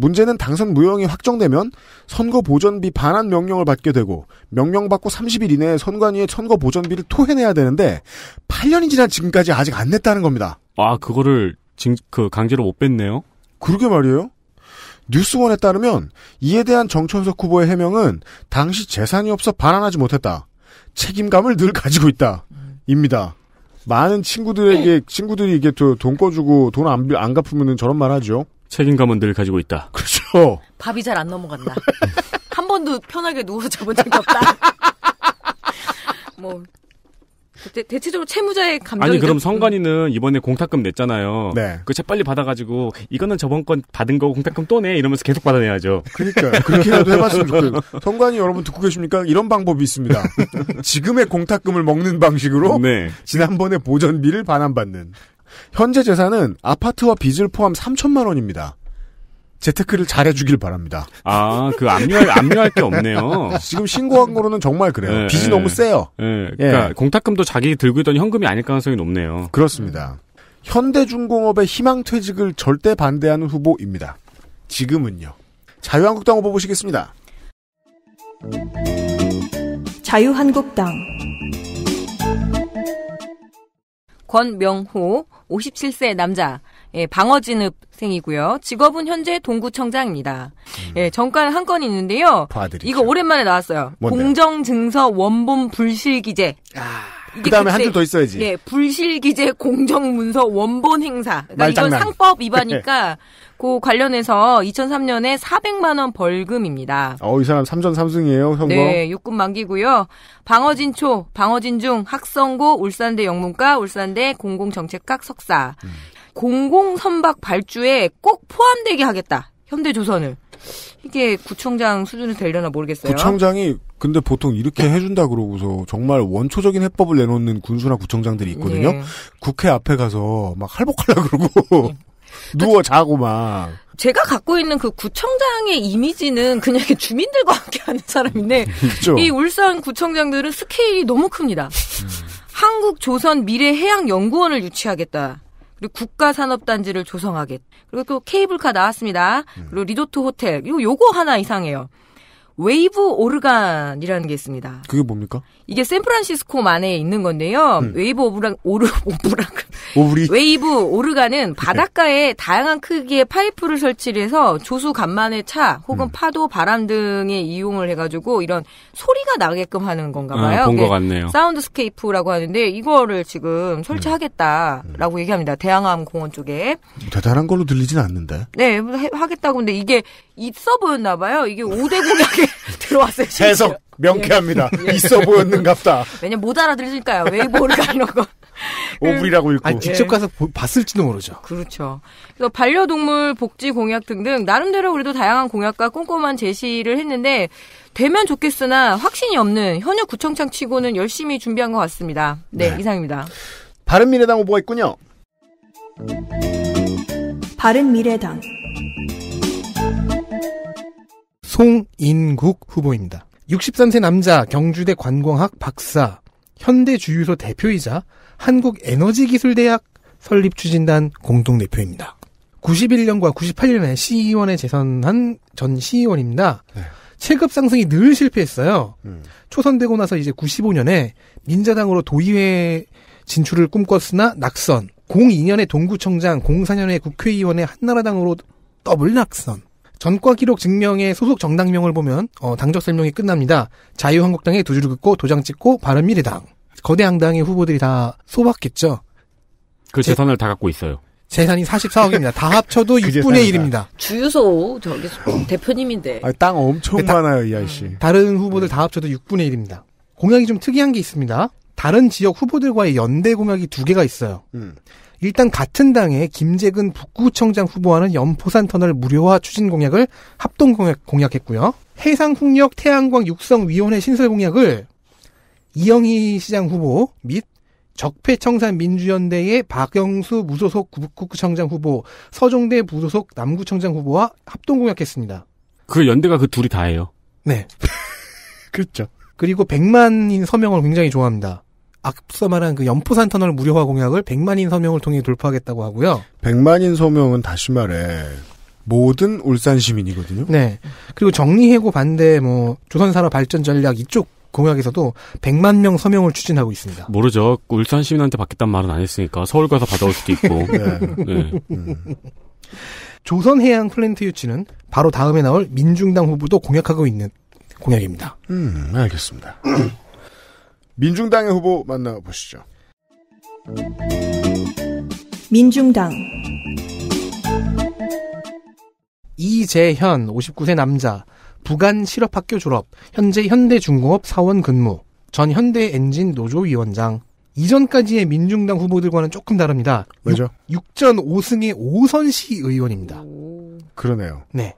문제는 당선 무효형이 확정되면 선거 보전비 반환 명령을 받게 되고 명령받고 30일 이내에 선관위에 선거 보전비를 토해내야 되는데 8년이 지난 지금까지 아직 안 냈다는 겁니다. 아 그거를 징, 그 강제로 못 뺐네요. 그러게 말이에요. 뉴스원에 따르면 이에 대한 정천석 후보의 해명은 당시 재산이 없어 반환하지 못했다. 책임감을 늘 가지고 있다. 입니다. 많은 친구들에게 친구들이 이게 돈 꺼주고 돈안안 갚으면 저런 말 하죠. 책임감은 늘 가지고 있다. 그렇죠.
밥이 잘 안 넘어간다. 한 번도 편하게 누워 잡은 적이 없다. 뭐 대, 대체적으로 채무자의 감정이 아니 그럼 좀...
성관이는 이번에 공탁금 냈잖아요. 네. 그채 빨리 받아가지고 이거는
저번 건 받은 거고 공탁금 또 내 이러면서 계속 받아내야죠. 그러니까 그렇게라도 해봤으면 좋겠어요. 성관이 여러분 듣고 계십니까? 이런 방법이 있습니다. 지금의 공탁금을 먹는 방식으로 네. 지난번에 보전비를 반환받는 현재 재산은 아파트와 빚을 포함 3천만 원입니다. 재테크를 잘해주길 바랍니다.
아, 그 압류할, 압류할 게 없네요. 지금 신고한
거로는 정말 그래요. 네, 빚이 네, 너무 세요. 네, 예. 그러니까 예.
공탁금도 자기 들고 있던 현금이
아닐 가능성이 높네요. 그렇습니다. 현대중공업의 희망퇴직을 절대 반대하는 후보입니다. 지금은요. 자유한국당 후보 보시겠습니다.
자유한국당
권명호 57세 남자. 예, 방어진업생이고요. 직업은 현재 동구청장입니다. 음. 예, 정가는 한건 있는데요. 봐드리죠. 이거 오랜만에 나왔어요. 뭔데요? 공정증서 원본 불실기재. 아. 그다음에 한 줄 더 있어야지. 예, 불실기재 공정문서 원본 행사. 그러니까 이건 상법 네. 위반이니까 그 관련해서 2003년에 400만 원 벌금입니다.
어, 이 사람 3전 3승이에요, 형거 네,
육군 만기고요. 방어진초, 방어진중, 학성고, 울산대 영문과, 울산대 공공정책학 석사. 음. 공공선박 발주에 꼭 포함되게 하겠다. 현대조선을. 이게 구청장 수준이 되려나 모르겠어요. 구청장이
근데 보통 이렇게 해준다 그러고서 정말 원초적인 해법을 내놓는 군수나 구청장들이 있거든요. 예. 국회 앞에 가서 막 할복하려 그러고 네. 누워 자고 막.
제가 갖고 있는 그 구청장의 이미지는 그냥 주민들과 함께 하는 사람인데 그렇이 울산 구청장들은 스케일이 너무 큽니다. 음. 한국 조선 미래 해양 연구원을 유치하겠다. 그리고 국가산업단지를 조성하겠. 그리고 또 케이블카 나왔습니다. 음. 그리고 리조트 호텔. 이거 요거 하나 이상해요. 웨이브 오르간이라는 게 있습니다. 그게 뭡니까? 이게 샌프란시스코 만에 있는 건데요. 음. 웨이브 오브라, 오르, 오브라, 오브리. 뭐 웨이브 오르간은 네. 바닷가에 다양한 크기의 파이프를 설치를 해서 조수 간만의 차 혹은 음. 파도 바람 등에 이용을 해가지고 이런 소리가 나게끔 하는 건가 아, 봐요. 아, 본것 네. 같네요. 사운드스케이프라고 하는데 이거를 지금 음. 설치하겠다라고 음. 얘기합니다. 대양암 공원 쪽에.
대단한 걸로 들리진 않는데.
네, 하겠다고 근데 이게 있어 보였나 봐요. 이게 5대 공약에 들어왔어요.
계속 명쾌합니다. 예. 예. 있어 보였는갑다.
왜냐면 못 알아들으니까요. 웨이브를 오 가는 거. 오불이라고 그 읽고. 아니, 직접 예. 가서
보, 봤을지도 모르죠. 그렇죠.
그래서 반려동물 복지 공약 등등 나름대로 그래도 다양한 공약과 꼼꼼한 제시를 했는데 되면 좋겠으나 확신이 없는 현역 구청장 치고는 열심히 준비한 것 같습니다. 네, 네. 이상입니다.
바른미래당 후보가 있군요. 바른미래당
송인국 후보입니다. 63세 남자 경주대 관광학 박사 현대주유소 대표이자 한국에너지기술대학 설립추진단 공동대표입니다. 91년과 98년에 시의원에 재선한 전 시의원입니다. 네. 체급 상승이 늘 실패했어요. 음. 초선되고 나서 이제 95년에 민자당으로 도의회 진출을 꿈꿨으나 낙선. 02년에 동구청장, 04년에 국회의원에 한나라당으로 더블 낙선. 전과 기록 증명의 소속 정당명을 보면 어, 당적 설명이 끝납니다. 자유한국당에 두줄을 긋고 도장 찍고 바른미래당. 거대 양당의 후보들이 다 소박했죠. 그 제, 재산을 다 갖고 있어요. 재산이 44억입니다. 다 합쳐도 6분의 그 1입니다.
주유소 저기 대표님인데.
아니, 땅 엄청 다, 많아요 이 아저씨. 다른 후보들 다 합쳐도 6분의 1입니다. 공약이 좀 특이한 게 있습니다. 다른 지역 후보들과의 연대 공약이 두 개가 있어요. 음. 일단 같은 당의 김재근 북구청장 후보와는 연포산 터널 무료화 추진 공약을 합동 공약, 공약했고요. 해상 풍력 태양광 육성 위원회 신설 공약을 이영희 시장 후보 및 적폐청산 민주연대의 박영수 무소속 구구청장 후보, 서종대 무소속 남구청장 후보와 합동 공약했습니다.
그 연대가 그 둘이 다예요.
네. 그렇죠. 그리고 100만인 서명을 굉장히 좋아합니다. 앞서 말한 그 연포산 터널 무료화 공약을 100만인 서명을 통해 돌파하겠다고 하고요.
100만인 서명은 다시 말해 모든 울산 시민이거든요.
네. 그리고 정리해고 반대 뭐 조선산업 발전 전략 이쪽 공약에서도 100만 명 서명을 추진하고 있습니다.
모르죠. 울산 시민한테 받겠단 말은 안 했으니까 서울 가서 받아올 수도 있고. 네. 네.
음. 조선해양 플랜트 유치는 바로 다음에 나올 민중당 후보도 공약하고 있는 공약입니다. 음, 알겠습니다. 민중당의 후보 만나보시죠.
민중당
이재현 59세 남자 부간 실업학교 졸업, 현재 현대중공업 사원 근무, 전 현대엔진 노조위원장. 이전까지의 민중당 후보들과는 조금 다릅니다. 왜죠? 6, 전 5승의 오선시 의원입니다. 그러네요. 네.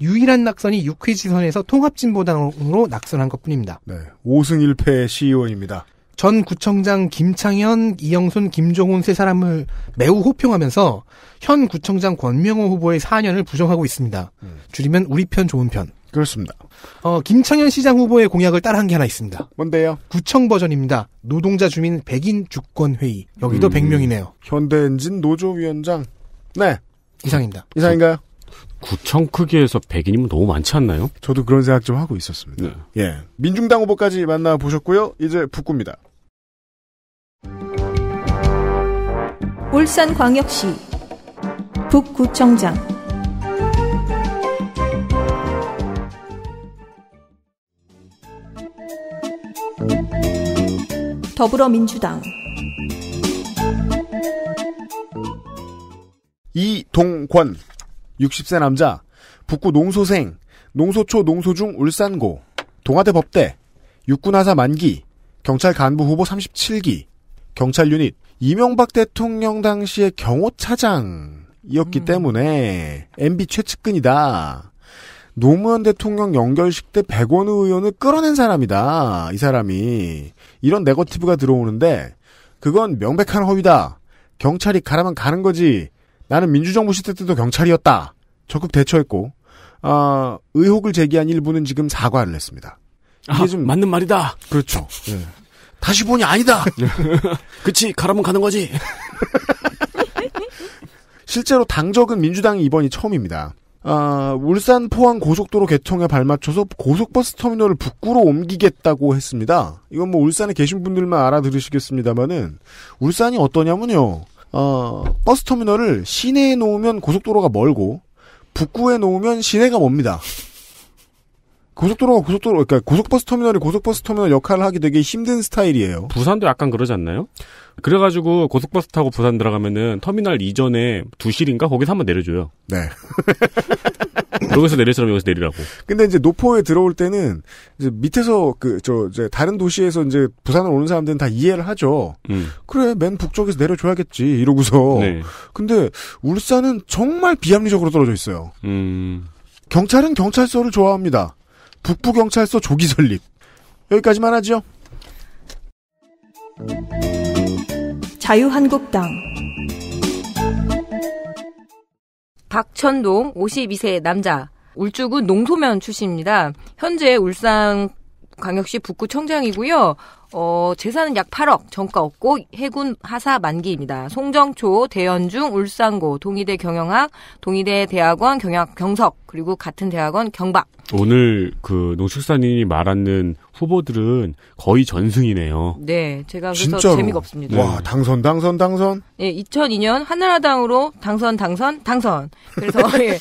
유일한 낙선이 6회 지선에서 통합진보당으로 낙선한 것 뿐입니다. 네. 5승 1패 시의원입니다. 전 구청장 김창현, 이영순, 김종훈 세 사람을 매우 호평하면서 현 구청장 권명호 후보의 4년을 부정하고 있습니다. 음. 줄이면 우리 편 좋은 편. 그렇습니다. 어, 김창현 시장 후보의 공약을 따라한 게 하나 있습니다. 뭔데요? 구청 버전입니다. 노동자 주민 백인 주권 회의. 여기도 음, 100명이네요.
현대엔진 노조 위원장.
네. 이상입니다. 이상인가요?
구청 크기에서 백인이면 너무 많지 않나요? 저도 그런 생각 좀 하고 있었습니다. 네.
예. 민중당 후보까지 만나 보셨고요. 이제 북구입니다.
울산광역시 북구청장
더불어민주당
이동권 60세 남자 북구 농소생 농소초 농소중 울산고 동아대 법대 육군하사 만기 경찰 간부 후보 37기 경찰 유닛 이명박 대통령 당시의 경호차장이었기 음. 때문에 MB 최측근이다. 노무현 대통령 연결식 때 백원우 의원을 끌어낸 사람이다. 이 사람이. 이런 네거티브가 들어오는데 그건 명백한 허위다. 경찰이 가라면 가는 거지. 나는 민주정부 시대 때도 경찰이었다. 적극 대처했고 어, 의혹을 제기한 일부는 지금 사과를 했습니다. 이게 아, 좀 맞는 말이다. 그렇죠. 예. 다시 보니 아니다. 그치 가라면 가는 거지. 실제로 당적은 민주당이 이번이 처음입니다. 아, 울산 포항 고속도로 개통에 발맞춰서 고속버스 터미널을 북구로 옮기겠다고 했습니다. 이건 뭐 울산에 계신 분들만 알아들으시겠습니다만은 울산이 어떠냐면요. 어, 버스 터미널을 시내에 놓으면 고속도로가 멀고 북구에 놓으면 시내가 멉니다. 고속도로가 고속도로, 그러니까 고속버스 터미널이 고속버스 터미널 역할을 하기 되게 힘든 스타일이에요.
부산도 약간 그러지 않나요? 그래가지고 고속버스 타고 부산 들어가면은 터미널 이전에 두실인가 거기서 한번 내려줘요. 네. 여기서 내릴 사람 여기서 내리라고.
근데 이제 노포에 들어올 때는 이제 밑에서 그 저 이제 다른 도시에서 이제 부산을 오는 사람들은 다 이해를 하죠. 음. 그래 맨 북쪽에서 내려줘야겠지 이러고서. 네. 근데 울산은 정말 비합리적으로 떨어져 있어요. 음. 경찰은 경찰서를 좋아합니다. 북부경찰서 조기 설립. 여기까지만 하죠.
자유한국당 박천동 52세 남자 울주군 농소면 출신입니다. 현재 울산 광역시 북구청장이고요. 어, 재산은 약 8억, 정가 없고 해군 하사 만기입니다. 송정초, 대연중, 울산고, 동의대 경영학, 동의대 대학원 경영학 경석, 그리고 같은 대학원 경박.
오늘 그농축사님이 말하는 후보들은 거의 전승이네요.
네, 제가 그래서 진짜로? 재미가 없습니다.
와, 당선, 당선, 당선.
예, 2002년 한나라당으로 당선, 당선, 당선. 그래서 예,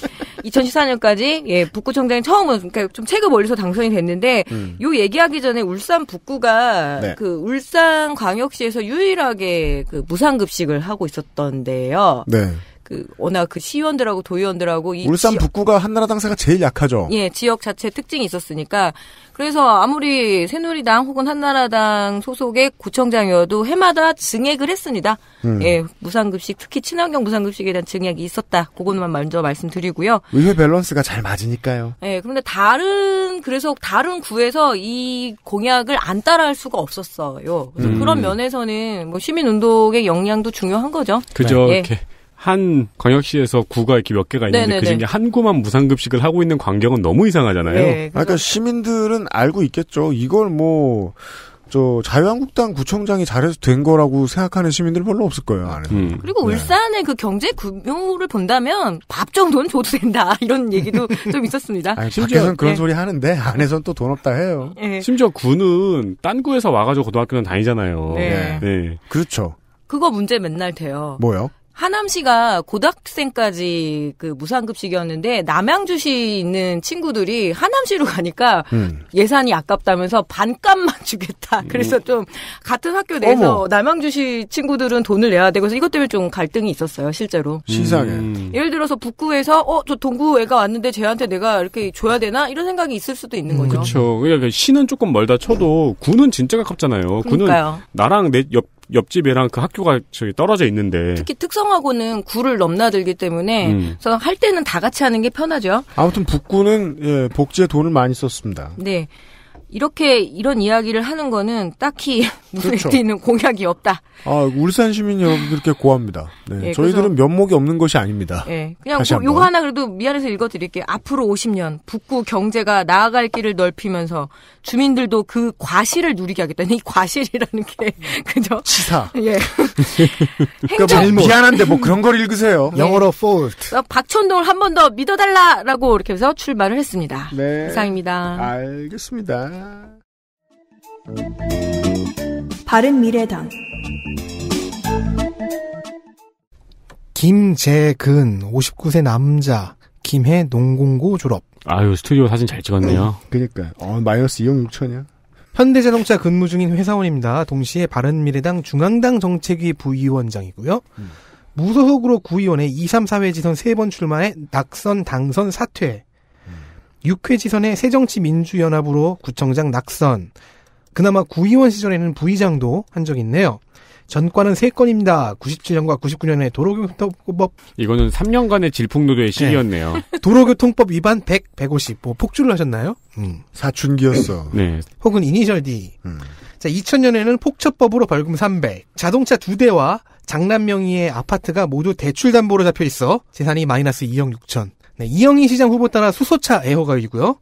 2014년까지 예, 북구청장이 처음은좀 체급 올려서 당선이 됐는데 음. 요 얘기하기 전에 울산 북구가 네. 그 울산 광역시에서 유일하게 그 무상급식을 하고 있었던데요. 네. 그 워낙 그 시의원들하고 도의원들하고 울산 지역, 북구가
한나라당사가 제일 약하죠.
예, 지역 자체 특징이 있었으니까 그래서 아무리 새누리당 혹은 한나라당 소속의 구청장이어도 해마다 증액을 했습니다. 음. 예, 무상급식 특히 친환경 무상급식에 대한 증액이 있었다. 그거만 먼저 말씀드리고요.
의회 밸런스가 잘 맞으니까요.
예, 그런데 다른 그래서 다른 구에서 이 공약을 안 따라할 수가 없었어요. 그래서 음. 그런 면에서는 뭐 시민운동의 역량도 중요한 거죠. 그죠. 예. 이렇게.
한 광역시에서 구가 이렇게 몇 개가 있는데 그 중에
한 구만 무상급식을 하고 있는 광경은 너무 이상하잖아요.
네, 그러니까
그렇죠.
시민들은 알고 있겠죠. 이걸 뭐. 저 자유한국당 구청장이 잘해서 된 거라고 생각하는 시민들 별로 없을 거예요. 안 음. 그리고 네. 울산의
네. 그 경제 규모를 본다면 밥 정도는 줘도 된다 이런 얘기도 좀 있었습니다. 아니, 심지어 밖에선 그런 네.
소리 하는데 안에선 또 돈 없다 해요.
네. 심지어
군은 딴 구에서 와가지고 고등학교는 다니잖아요. 네. 네. 그렇죠.
그거 문제 맨날 돼요. 뭐요? 하남시가 고등학생까지 그 무상급식이었는데 남양주시 있는 친구들이 하남시로 가니까 음. 예산이 아깝다면서 반값만 주겠다. 그래서 음. 좀 같은 학교 내에서 어머. 남양주시 친구들은 돈을 내야 되고 그래서 이것 때문에 좀 갈등이 있었어요, 실제로. 음. 시상에. 음. 예를 들어서 북구에서 어, 저 동구 애가 왔는데 쟤한테 내가 이렇게 줘야 되나? 이런 생각이 있을 수도 있는 음. 거죠. 음,
그렇죠. 그러니까 시는 조금 멀다 쳐도 구는 진짜 가깝잖아요. 그러니까요. 구는 나랑 내옆 옆집이랑 그 학교가
저기 떨어져 있는데 특히
특성화고는 구를 넘나들기 때문에 음. 그래서 할 때는 다 같이 하는 게 편하죠.
아무튼 북구는 예, 복지에 돈을 많이 썼습니다.
네. 이렇게 이런 이야기를 하는 거는 딱히 눈에 그렇죠. 띄는 공약이 없다.
아 울산 시민 여러분들께 고합니다. 네, 네, 저희들은 면목이 없는 것이 아닙니다.
네, 그냥 고, 요거 하나 그래도 미안해서 읽어드릴게요. 앞으로 50년 북구 경제가 나아갈 길을 넓히면서 주민들도 그 과실을 누리게 하겠다이 과실이라는 게 그죠? 치사. 예.
행정. 그러니까 뭐, 미안한데 뭐 그런 걸 읽으세요. 예. 영어로 fault.
어, 박천동을 한 번 더 믿어달라라고 이렇게 해서 출발을 했습니다. 네. 이상입니다.
알겠습니다. 감사합니다.
바른 미래당
김재근 59세 남자 김해 농공고 졸업.
아유 스튜디오 사진 잘 찍었네요. 음,
그니까 어,
마이너스 2억 6천이야.
현대자동차 근무 중인 회사원입니다. 동시에 바른미래당 중앙당 정책위 부위원장이고요. 음. 무소속으로 구의원에 2, 3, 4회 지선 3번 출마해 낙선, 당선, 사퇴 6회 지선에 새정치민주연합으로 구청장 낙선. 그나마 구의원 시절에는 부의장도 한 적이 있네요. 전과는 3건입니다. 97년과 99년에 도로교통법.
이거는 3년간의 질풍노도의 네. 시기였네요.
네. 도로교통법 위반 100, 150. 뭐 폭주를 하셨나요? 음. 사춘기였어. 음. 네. 혹은 이니셜 D. 음. 자, 2000년에는 폭처법으로 벌금 300. 자동차 2대와 장남 명의의 아파트가 모두 대출 담보로 잡혀 있어 재산이 마이너스 2억 6천. 네, 이영희 시장 후보 따라 수소차 애호가 이고요.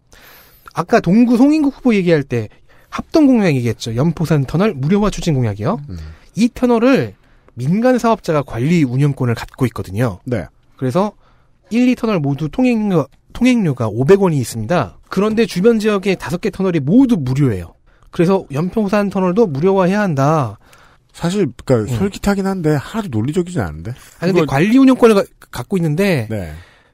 아까 동구 송인국 후보 얘기할 때 합동 공약 얘기했죠. 연포산 터널 무료화 추진 공약이요. 음. 이 터널을 민간 사업자가 관리 운영권을 갖고 있거든요. 네. 그래서 1, 2 터널 모두 통행료, 통행료가 500원이 있습니다. 그런데 주변 지역의 5개 터널이 모두 무료예요. 그래서 연평산 터널도 무료화해야 한다. 사실 그러니까 음. 솔깃하긴 한데 하나도 논리적이진 않은데. 아 근데 관리 운영권을 가, 갖고 있는데 네.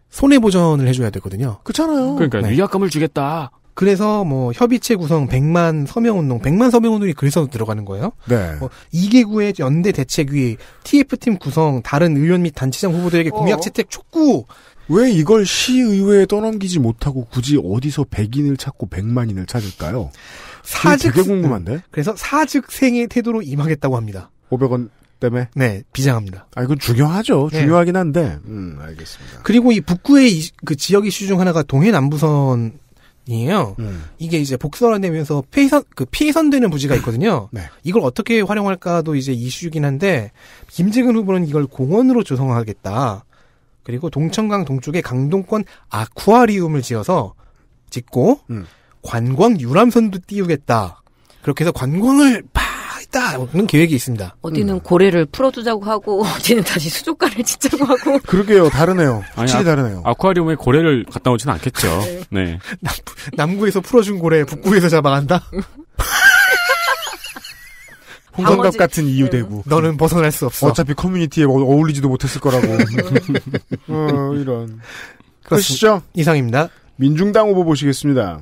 손해 보전을 해줘야 되거든요.
그렇잖아요. 그러니까 네.
위약금을 주겠다. 그래서 뭐 협의체 구성 100만 서명운동, 100만 서명운동이 그래서 들어가는 거예요. 네. 뭐 2개구의 연대 대책위, TF팀 구성, 다른 의원 및 단체장 후보들에게 공약 어. 채택 촉구. 왜 이걸
시의회에 떠넘기지 못하고 굳이 어디서 100인을 찾고 100만인을 찾을까요?
사직 되게 궁금한데. 음, 그래서 사직생의 태도로 임하겠다고 합니다. 500원 때문에? 네, 비장합니다. 아, 이건 중요하죠. 네. 중요하긴 한데.
음, 알겠습니다.
그리고 이 북구의 이, 그 지역 이슈 중 하나가 동해남부선 이에요. 음. 이게 이제 복선화되면서 폐선그 피선되는 부지가 네. 있거든요. 네. 이걸 어떻게 활용할까도 이제 이슈긴 한데 김재근 후보는 이걸 공원으로 조성하겠다. 그리고 동천강 동쪽에 강동권 아쿠아리움을 지어서 짓고 음. 관광 유람선도 띄우겠다. 그렇게 해서 관광을 있다는 계획이 있습니다.
어디는 음. 고래를 풀어두자고 하고 어디는 다시 수족관을 짓자고 하고.
그러게요, 다르네요. 확실히 다르네요. 아, 아쿠아리움에
고래를 갖다 놓지는 않겠죠. 네. 네. 남,
남구에서 풀어준 고래, 북구에서 잡아간다. 홍성갑 같은 이유 네. 대구. 너는 벗어날 수 없어. 어차피 커뮤니티에 어, 어울리지도 못했을 거라고. 어, 이런. 그렇시죠 이상입니다. 민중당 후보 보시겠습니다.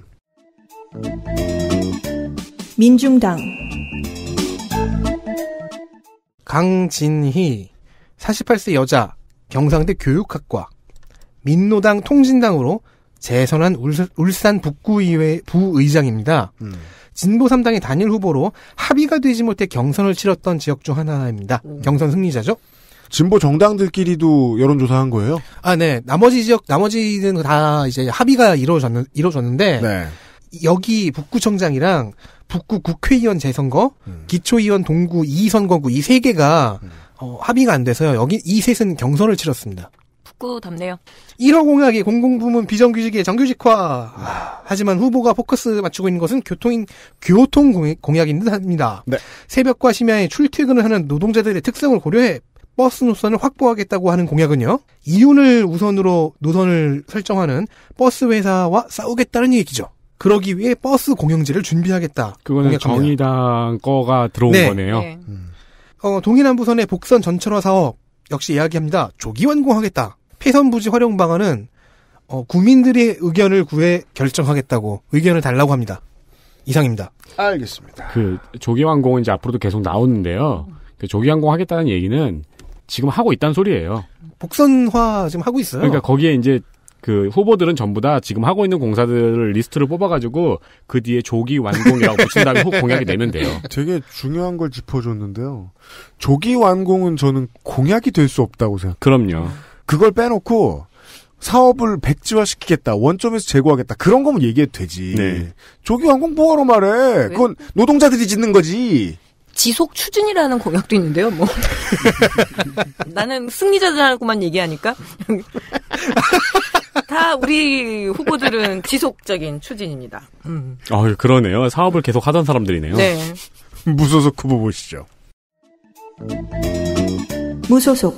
민중당
강진희 48세 여자 경상대 교육학과 민노당 통신당으로 재선한 울산 북구의회 부의장입니다. 음. 진보 3당의 단일 후보로 합의가 되지 못해 경선을 치렀던 지역 중 하나입니다. 음. 경선 승리자죠.
진보 정당들끼리도 여론조사한 거예요?
아, 네. 나머지 지역, 나머지는 다 이제 합의가 이루어졌는, 이루어졌는데, 네. 여기 북구청장이랑 북구 국회의원 재선거, 음. 기초의원 동구 2선거구 이 세 개가 음. 어, 합의가 안 돼서요. 여기 이 셋은 경선을 치렀습니다.
북구답네요.
1호 공약이 공공부문 비정규직의 정규직화. 음. 하지만 후보가 포커스 맞추고 있는 것은 교통인 교통 공약, 인듯 합니다. 네. 새벽과 심야에 출퇴근을 하는 노동자들의 특성을 고려해 버스 노선을 확보하겠다고 하는 공약은요. 이윤을 우선으로 노선을 설정하는 버스 회사와 싸우겠다는 얘기죠. 그러기 위해 버스 공영제를 준비하겠다. 그거는 공약합니다.
정의당 거가 들어온 네. 거네요. 네.
음. 어, 동해남부선의 복선 전철화 사업 역시 이야기합니다. 조기 완공하겠다. 폐선 부지 활용 방안은 어, 국민들의 의견을 구해 결정하겠다고 의견을 달라고 합니다. 이상입니다. 알겠습니다.
그 조기 완공은 이제 앞으로도 계속 나오는데요. 그 조기 완공 하겠다는 얘기는 지금 하고 있다는 소리예요.
복선화 지금 하고 있어요. 그러니까
거기에 이제 그 후보들은 전부 다 지금 하고 있는 공사들을 리스트를 뽑아가지고 그 뒤에 조기 완공이라고 붙인 다음에 공약이 되면 돼요.
되게 중요한 걸 짚어줬는데요. 조기 완공은 저는 공약이 될 수 없다고 생각해요. 그럼요. 그걸 빼놓고 사업을 백지화시키겠다, 원점에서 제고하겠다 그런 거면 얘기해도 되지. 네. 조기 완공 뭐하러 말해? 그건 노동자들이 짓는 거지. 지속 추진이라는 공약도 있는데요, 뭐.
나는 승리자들하고만 얘기하니까. 다 우리 후보들은 지속적인 추진입니다.
음. 아, 그러네요. 사업을 계속 하던 사람들이네요. 네. 무소속 후보 보시죠. 무소속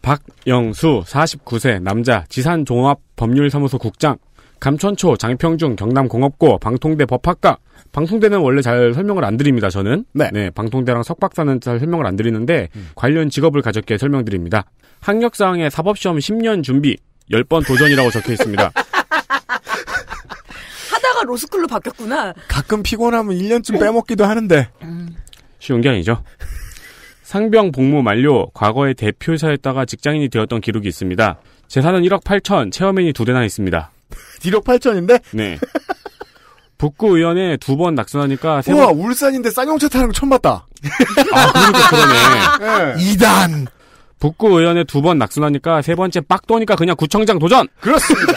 박영수 49세 남자 지산종합법률사무소 국장 감천초, 장평중, 경남공업고, 방통대 법학과. 방통대는 원래 잘 설명을 안 드립니다, 저는. 네. 네 방통대랑 석박사는 잘 설명을 안 드리는데, 음. 관련 직업을 가졌기에 설명드립니다. 학력사항에 사법시험 10년 준비, 10번 도전이라고 적혀 있습니다.
하다가 로스쿨로 바뀌었구나.
가끔 피곤하면
1년쯤 빼먹기도 하는데.
쉬운 게 아니죠. 상병 복무 만료, 과거에 대표사였다가 직장인이 되었던 기록이 있습니다. 재산은 1억 8천, 체험인이두 대나 있습니다. 기력 8천인데? 네. 북구 의원에 두 번 낙선하니까 세 우와 번...
울산인데 쌍용차 타는 거 처음 봤다.
아 그러니까
그러네. 네. 2단
북구 의원에 두 번 낙선하니까 세 번째 빡도니까 그냥 구청장 도전. 그렇습니다.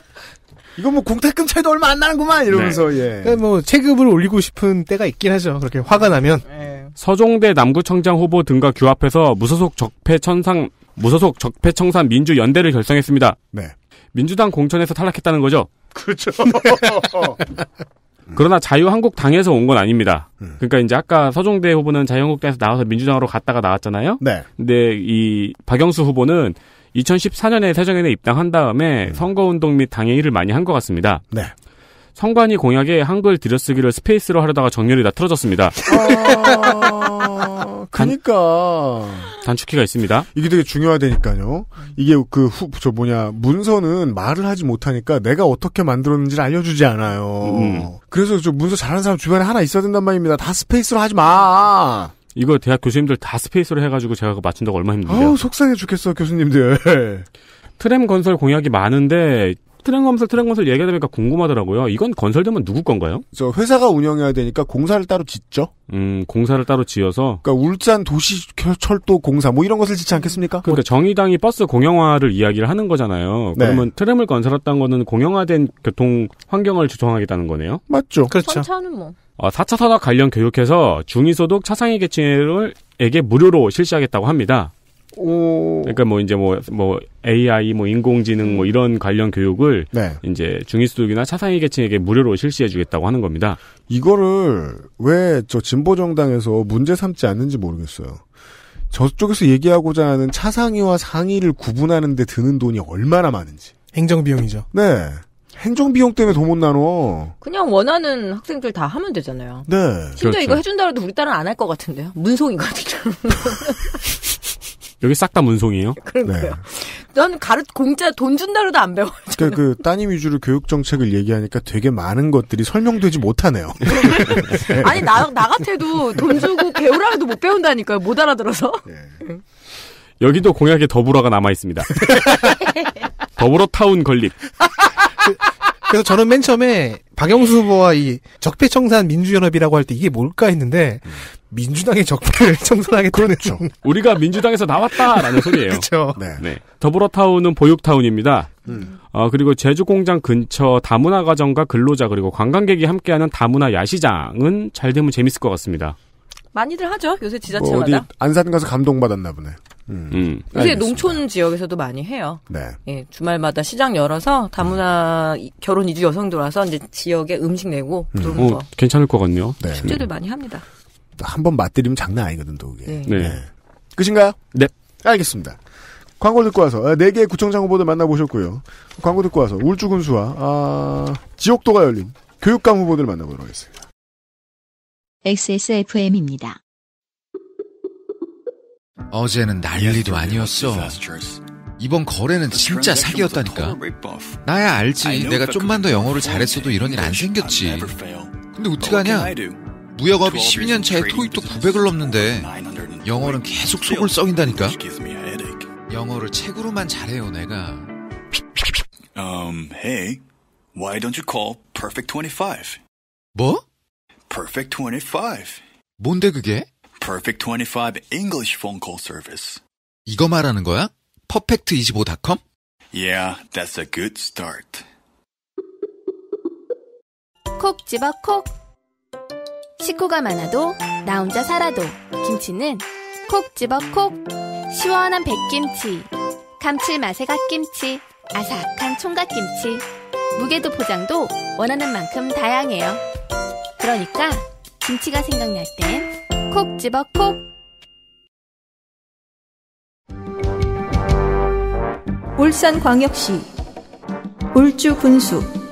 이거뭐 공탁금 차이도 얼마 안 나는구만 이러면서 네. 예. 그러니까 뭐 체급을 올리고 싶은 때가 있긴 하죠. 그렇게
화가 나면. 네. 서종대 남구청장 후보 등과 규합해서 무소속 적폐 천상 무소속 적폐 청산 민주 연대를 결성했습니다. 네. 민주당 공천에서 탈락했다는 거죠. 그죠 그러나 자유한국당에서 온 건 아닙니다. 음. 그러니까 이제 아까 서종대 후보는 자유한국당에서 나와서 민주당으로 갔다가 나왔잖아요. 네. 근데 이 박영수 후보는 2014년에 세정연에 입당한 다음에 음. 선거운동 및 당의 일을 많이 한 것 같습니다. 네. 성관이 공약에 한글 들여쓰기를 스페이스로 하려다가 정렬이 다 틀어졌습니다. 어...
그니까. 단축키가 있습니다. 이게 되게 중요하다니까요. 이게 그 후, 저 뭐냐, 문서는 말을 하지 못하니까 내가 어떻게 만들었는지를 알려주지 않아요. 음, 음. 그래서 저 문서 잘하는 사람 주변에 하나 있어야 된단 말입니다. 다 스페이스로 하지 마!
이거 대학 교수님들 다 스페이스로 해가지고 제가 그거 맞춘다고 얼마
힘든데요. 속상해 죽겠어, 교수님들.
트램 건설 공약이 많은데 트랙 건설, 트램 건설
얘기하다보니까 궁금하더라고요. 이건 건설되면 누구 건가요? 저 회사가 운영해야 되니까 공사를 따로 짓죠. 음, 공사를 따로 지어서. 그러니까 울산 도시 철도 공사 뭐 이런 것을 짓지 않겠습니까? 그러니까
뭐 정의당이 버스 공영화를 이야기를 하는 거잖아요. 네. 그러면 트램을 건설했다는 거는 공영화된 교통 환경을 조성하겠다는 거네요. 맞죠. 그렇죠. 차는 뭐. 어, 아, 4차 산업 관련 교육해서 중위소득 차상위 계층을 에게 무료로 실시하겠다고 합니다. 오... 그러니까 뭐 이제 뭐뭐 뭐, 뭐 AI 뭐 인공지능 뭐 이런 관련 교육을 네. 이제 중위소득이나 차상위 계층에게 무료로 실시해 주겠다고 하는 겁니다.
이거를 왜 저 진보 정당에서 문제 삼지 않는지 모르겠어요. 저쪽에서 얘기하고자 하는 차상위와 상위를 구분하는 데 드는 돈이 얼마나 많은지.
행정 비용이죠.
네. 행정 비용 때문에 돈 못 나눠.
그냥 원하는 학생들 다 하면 되잖아요.
네. 심지어 그렇죠. 이거 해준다고
해도 우리 딸은 안 할 것 같은데요. 문송이거든요.
여기 싹 다 문송이에요. 그러니까 네.
난 가르 공짜 돈 준다로도 안 배워.
그러니까 그 따님 위주로 교육 정책을 얘기하니까 되게 많은 것들이 설명되지 못하네요. 아니 나, 나
같아도 돈 주고 배우라고도 못 배운다니까요. 못 알아들어서. 예.
여기도 공약에
더불어가 남아 있습니다.
더불어 타운 건립. 그, 그래서 저는 맨 처음에 박영수 후보와 이 적폐청산 민주연합이라고 할 때 이게 뭘까 했는데 음. 민주당의 적폐를 청산하겠다는 그렇죠. 우리가 민주당에서 나왔다라는 소리예요. 그렇죠. 네. 네.
더불어타운은 보육타운입니다. 음. 어, 그리고 제주공장 근처 다문화 가정과 근로자 그리고 관광객이 함께하는 다문화 야시장은 잘 되면 재밌을 것 같습니다.
많이들 하죠 요새 뭐 지자체마다. 뭐 어디
안산 가서 감동 받았나 보네. 음. 음. 음.
요새
농촌 지역에서도 많이 해요. 네. 예, 주말마다 시장 열어서 다문화 음. 결혼 이주 여성들 와서 이제 지역에 음식 내고 음. 그런 어, 거. 어,
괜찮을 것 같네요.
네. 축제들
많이 합니다.
한번 맞들이면 장난 아니거든, 또 그게. 네. 네. 네. 끝인가요? 네. 알겠습니다. 광고 듣고 와서 아, 네개의 구청장 후보들 만나보셨고요. 광고 듣고 와서 울주군수와 아, 지옥도가 열린 교육감 후보들 만나보도록 하겠습니다.
XSFM입니다.
어제는 난리도 아니었어.
이번 거래는 진짜 사기였다니까. 나야 알지. 내가 좀만 더 영어를 잘했어도 이런 일 안 생겼지. 근데 어떡하냐? 무역업이 12년 차에 토익도 900을 넘는데 영어는 계속 속을 썩인다니까. 영어를 책으로만 잘해요, 내가. Um, hey, why don't you call Perfect 25? 뭐? Perfect 25.
뭔데 그게? Perfect 25 English phone call service. 이거 말하는 거야? perfect25.com? Yeah, that's a good start.
콕 집어 콕. 식구가 많아도 나 혼자 살아도 김치는 콕 집어 콕 시원한 백김치 감칠맛의 갓김치 아삭한 총각김치 무게도 포장도 원하는 만큼 다양해요 그러니까 김치가 생각날 땐 콕 집어 콕 울산광역시 울주군수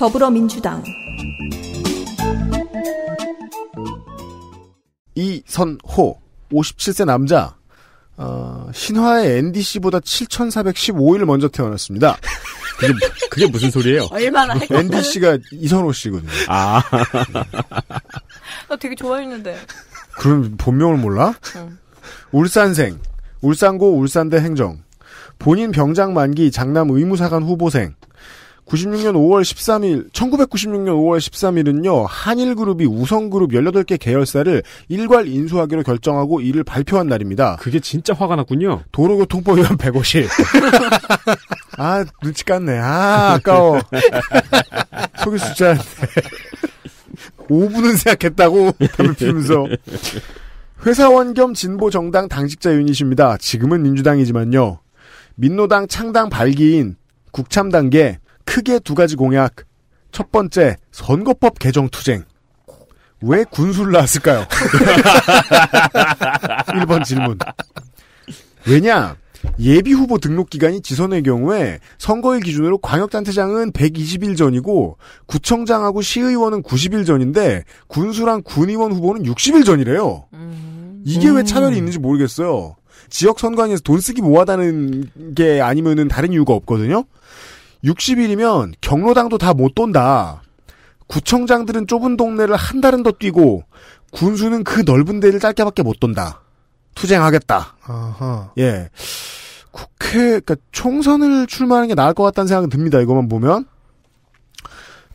더불어민주당
이선호 57세 남자 어, 신화의 NDC보다 7,415일 먼저 태어났습니다. 그게, 그게 무슨 소리예요? 얼마나 헷 NDC가 이선호 씨군요 아.
나 되게 좋아했는데.
그럼 본명을 몰라? 응. 울산생, 울산고 울산대 행정, 본인 병장 만기 장남 의무사관 후보생, 96년 5월 13일, 1996년 5월 13일은요, 한일그룹이 우성그룹 18개 계열사를 일괄 인수하기로 결정하고 이를 발표한 날입니다. 그게 진짜 화가 났군요. 도로교통법 위반 150. 아, 눈치 깠네. 아, 아까워. 속일 수 있지 않 5분은 생각했다고 담을 피우면서. 회사원 겸 진보 정당 당직자 유닛입니다. 지금은 민주당이지만요. 민노당 창당 발기인 국참단계 크게 두 가지 공약. 첫 번째, 선거법 개정 투쟁. 왜 군수를 낳았을까요? 1번 질문. 왜냐? 예비 후보 등록 기간이 지선의 경우에 선거일 기준으로 광역단체장은 120일 전이고 구청장하고 시의원은 90일 전인데 군수랑 군의원 후보는 60일 전이래요. 이게 왜 차별이 음. 있는지 모르겠어요. 지역 선관위에서 돈 쓰기 뭐하다는게 아니면은 다른 이유가 없거든요. 60일이면 경로당도 다 못 돈다. 구청장들은 좁은 동네를 한 달은 더 뛰고 군수는 그 넓은 데를 짧게밖에 못 돈다. 투쟁하겠다. 아하. 예. 국회 그러니까 총선을 출마하는 게 나을 것 같다는 생각은 듭니다. 이것만 보면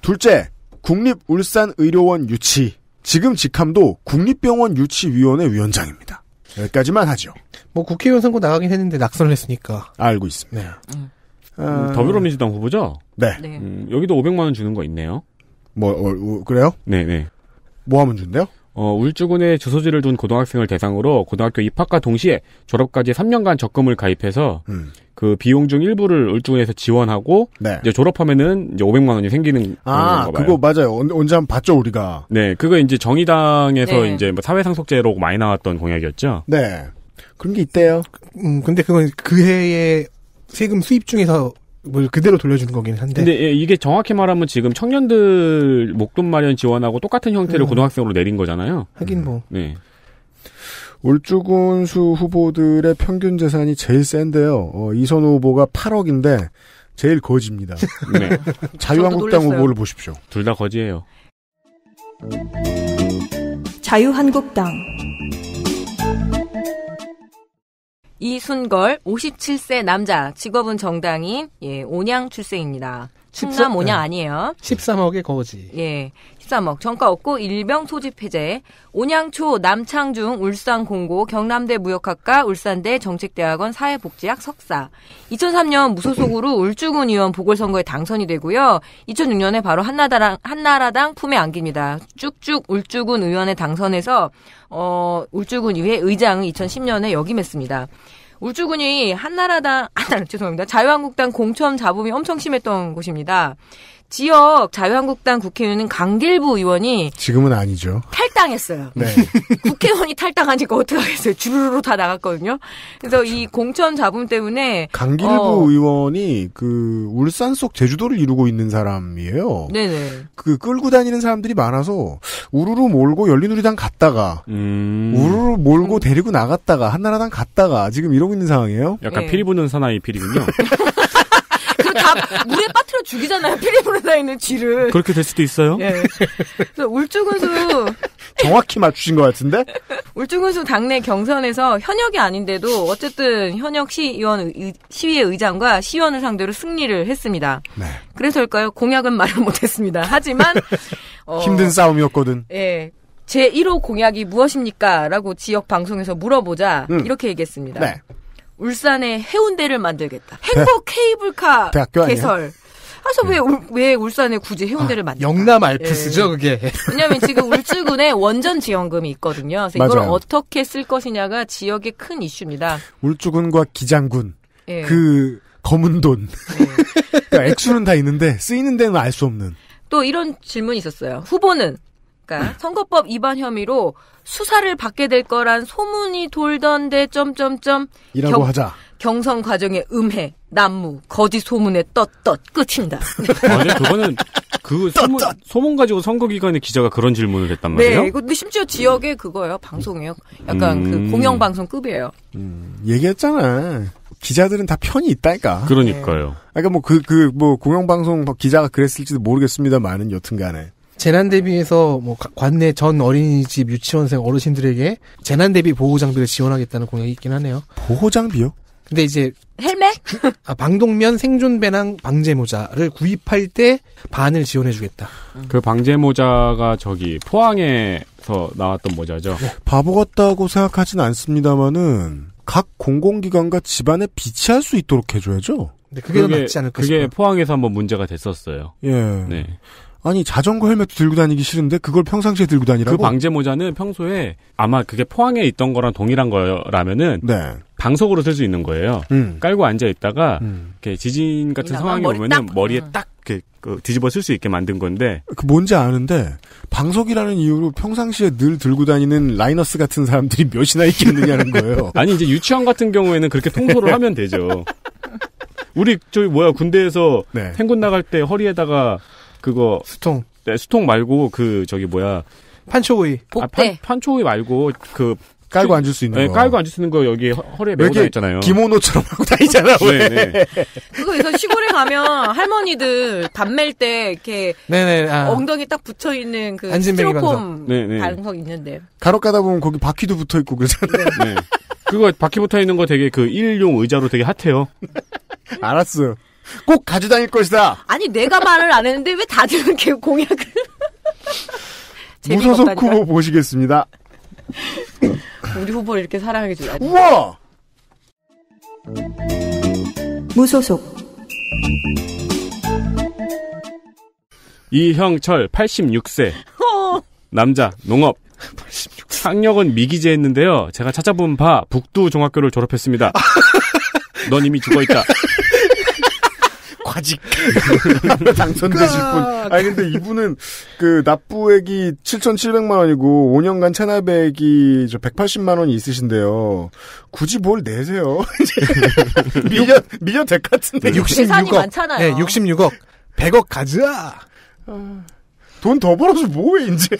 둘째 국립 울산 의료원 유치 지금 직함도 국립병원 유치위원회 위원장입니다.
여기까지만 하죠. 뭐 국회의원 선거 나가긴 했는데 낙선을 했으니까
알고 있습니다. 네. 음.
어...
더불어민주당 후보죠? 네. 네. 음, 여기도 500만 원 주는 거 있네요.
뭐 어, 그래요? 네네. 네. 뭐 하면
준대요? 어, 울주군에 주소지를 둔 고등학생을 대상으로 고등학교 입학과 동시에 졸업까지 3년간 적금을 가입해서 음. 그 비용 중 일부를 울주군에서 지원하고 네. 이제 졸업하면은 이제 500만 원이 생기는 아 그거
맞아요 언제 한번 봤죠
우리가
네 그거 이제 정의당에서 네. 이제 뭐 사회상속제로 많이 나왔던 공약이었죠
네 그런 게 있대요 음 근데 그건 그 해에 세금 수입 중에서 뭘 그대로 돌려주는 거긴 한데. 근데
예, 이게 정확히 말하면 지금 청년들 목돈 마련 지원하고 똑같은 형태를 음. 고등학생으로 내린 거잖아요. 하긴 뭐. 음. 네.
울주군수 후보들의 평균 재산이 제일 센데요. 어, 이선 후보가 8억인데 제일 거지입니다. 네.
자유한국당 후보를 보십시오. 둘 다 거지예요.
자유한국당
이순걸 57세 남자 직업은 정당인 예, 온양 출생입니다. 충남 13, 온양 네. 아니에요. 13억의 거지. 예. 13억 정가 없고 일병 소집 해제 온양초 남창중 울산공고 경남대 무역학과 울산대 정책대학원 사회복지학 석사 2003년 무소속으로 울주군 의원 보궐선거에 당선이 되고요 2006년에 바로 한나라당 한나라당 품에 안깁니다 쭉쭉 울주군 의원에 당선해서 어 울주군 의회 의장을 2010년에 역임했습니다. 울주군이 한나라당, 한나라, 죄송합니다. 자유한국당 공천 잡음이 엄청 심했던 곳입니다. 지역 자유한국당 국회의원인 강길부 의원이
지금은 아니죠.
탈당했어요. 네. 국회의원이 탈당하니까 어떻게 하겠어요? 주르르 다 나갔거든요. 그래서 그렇죠. 이 공천 잡음 때문에 강길부 어...
의원이 그 울산 속 제주도를 이루고 있는 사람이에요. 네네. 그 끌고 다니는 사람들이 많아서 우르르 몰고 열린우리당 갔다가 음... 우르르 몰고 음. 데리고 나갔다가 한나라당 갔다가 지금 이러고 있는 상황이에요. 약간 네. 피리 부는 사나이 피리군요.
그게 빠트려 죽이잖아요. 피리 부르다있는 쥐를. 그렇게
될 수도 있어요.
예. 그래서 울주군수
정확히 맞추신 것 같은데?
울주군수 당내 경선에서 현역이 아닌데도 어쨌든 현역 시의원 시위의 의장과 시의원을 상대로 승리를 했습니다. 네. 그래서일까요? 공약은 말을 못했습니다. 하지만 어, 힘든
싸움이었거든. 어,
예. 제 1호 공약이 무엇입니까? 라고 지역 방송에서 물어보자 음. 이렇게 얘기했습니다. 네. 울산에 해운대를 만들겠다. 해커 네. 케이블카 개설. 아니야? 그래서 왜, 네. 왜 울산에 굳이 해운대를 아, 만들까? 영남 알프스죠, 예. 그게. 왜냐면 지금 울주군에 원전 지원금이 있거든요. 그래서 이걸 어떻게 쓸 것이냐가 지역의 큰 이슈입니다.
울주군과 기장군. 예. 그 검은 돈. 예. 그러니까 액수는 다 있는데 쓰이는 데는 알 수 없는.
또 이런 질문이 있었어요. 후보는 그러니까 선거법 위반 혐의로 수사를 받게 될 거란 소문이 돌던데 점점점 이라고 경, 하자. 경선 과정에 음해, 난무, 거짓 소문에 떳떳 끝입니다. 아니
그거는 그 소문, 소문 가지고 선거 기간에 기자가 그런 질문을 했단 말이에요. 네, 이거
근데 심지어 지역에 그거예요. 방송이에요. 약간 그 음. 그 공영 방송급이에요.
음, 얘기했잖아. 기자들은 다 편이 있다니까.
그러니까요.
네. 그러니까 뭐그 그 뭐 공영 방송 기자가 그랬을지도 모르겠습니다만은 여튼간에
재난 대비해서 뭐 관내 전 어린이집 유치원생 어르신들에게 재난 대비 보호 장비를 지원하겠다는 공약이 있긴 하네요. 보호 장비요? 근데 이제 헬멧? 아, 방독면 생존 배낭 방제 모자를 구입할 때 반을 지원해 주겠다. 그 방제 모자가
저기 포항에서 나왔던 모자죠. 네.
바보 같다고 생각하진
않습니다만은 각 공공기관과 집안에 비치할 수 있도록 해줘야죠. 근데 그게, 그게 낫지 않을까 싶어요.
포항에서 한번 문제가 됐었어요.
예. 네. 아니 자전거 헬멧 들고 다니기 싫은데 그걸 평상시에 들고 다니라고? 그 방제
모자는 평소에 아마 그게 포항에 있던 거랑 동일한 거라면은 네. 방석으로 쓸 수 있는 거예요. 음. 깔고 앉아 있다가 음. 이렇게 지진 같은 상황이 머리 오면은 딱. 머리에 음. 딱 이렇게 그 뒤집어 쓸 수 있게 만든 건데
그 뭔지 아는데 방석이라는 이유로 평상시에 늘 들고 다니는 라이너스 같은 사람들이 몇이나 있겠느냐는 거예요.
아니 이제 유치원 같은 경우에는 그렇게 통솔을 하면 되죠. 우리 저기 뭐야 군대에서 네. 행군 나갈 때 허리에다가 그거 수통. 네, 수통 말고 그 저기 뭐야 판초오이. 아, 판, 판초오이 말고 그 깔고 앉을 수 있는 네, 거. 깔고 앉을 수 있는 거 여기 허리에 매고 다있잖아요. 기모노처럼 하고 다니잖아. 왜? 네, 네.
그거 그래서 시골에 가면 할머니들 밥맬때 이렇게
네네,
네, 아.
엉덩이 딱 붙어 있는 그 스티로폼 방석 네, 있는데.
가로 까다 보면 거기 바퀴도 붙어 있고 그러잖아요. 네. 네.
그거 바퀴 붙어 있는 거 되게 그 일용 의자로 되게 핫해요. 알았어.
꼭 가져다닐 것이다.
아니 내가 말을 안 했는데 왜 다들 이렇게 공약을?
무소속 후보 보시겠습니다.
우리 후보를 이렇게 사랑하게 주다니.
우와. 무소속
이형철 86세
어.
남자 농업 학력은 미기재했는데요. 제가 찾아본 바 북두 종학교를 졸업했습니다. 넌 이미 죽어 있다.
아직 당선되실 그 분. 아니 근데 이분은 그 납부액이 7,700만 원이고 5년간 체납액이 저 180만 원이 있으신데요. 굳이 뭘 내세요? 미녀 미녀 될 같은데 66억.
네,
66억. 100억 가져와. 돈더 벌어서 뭐해
이제.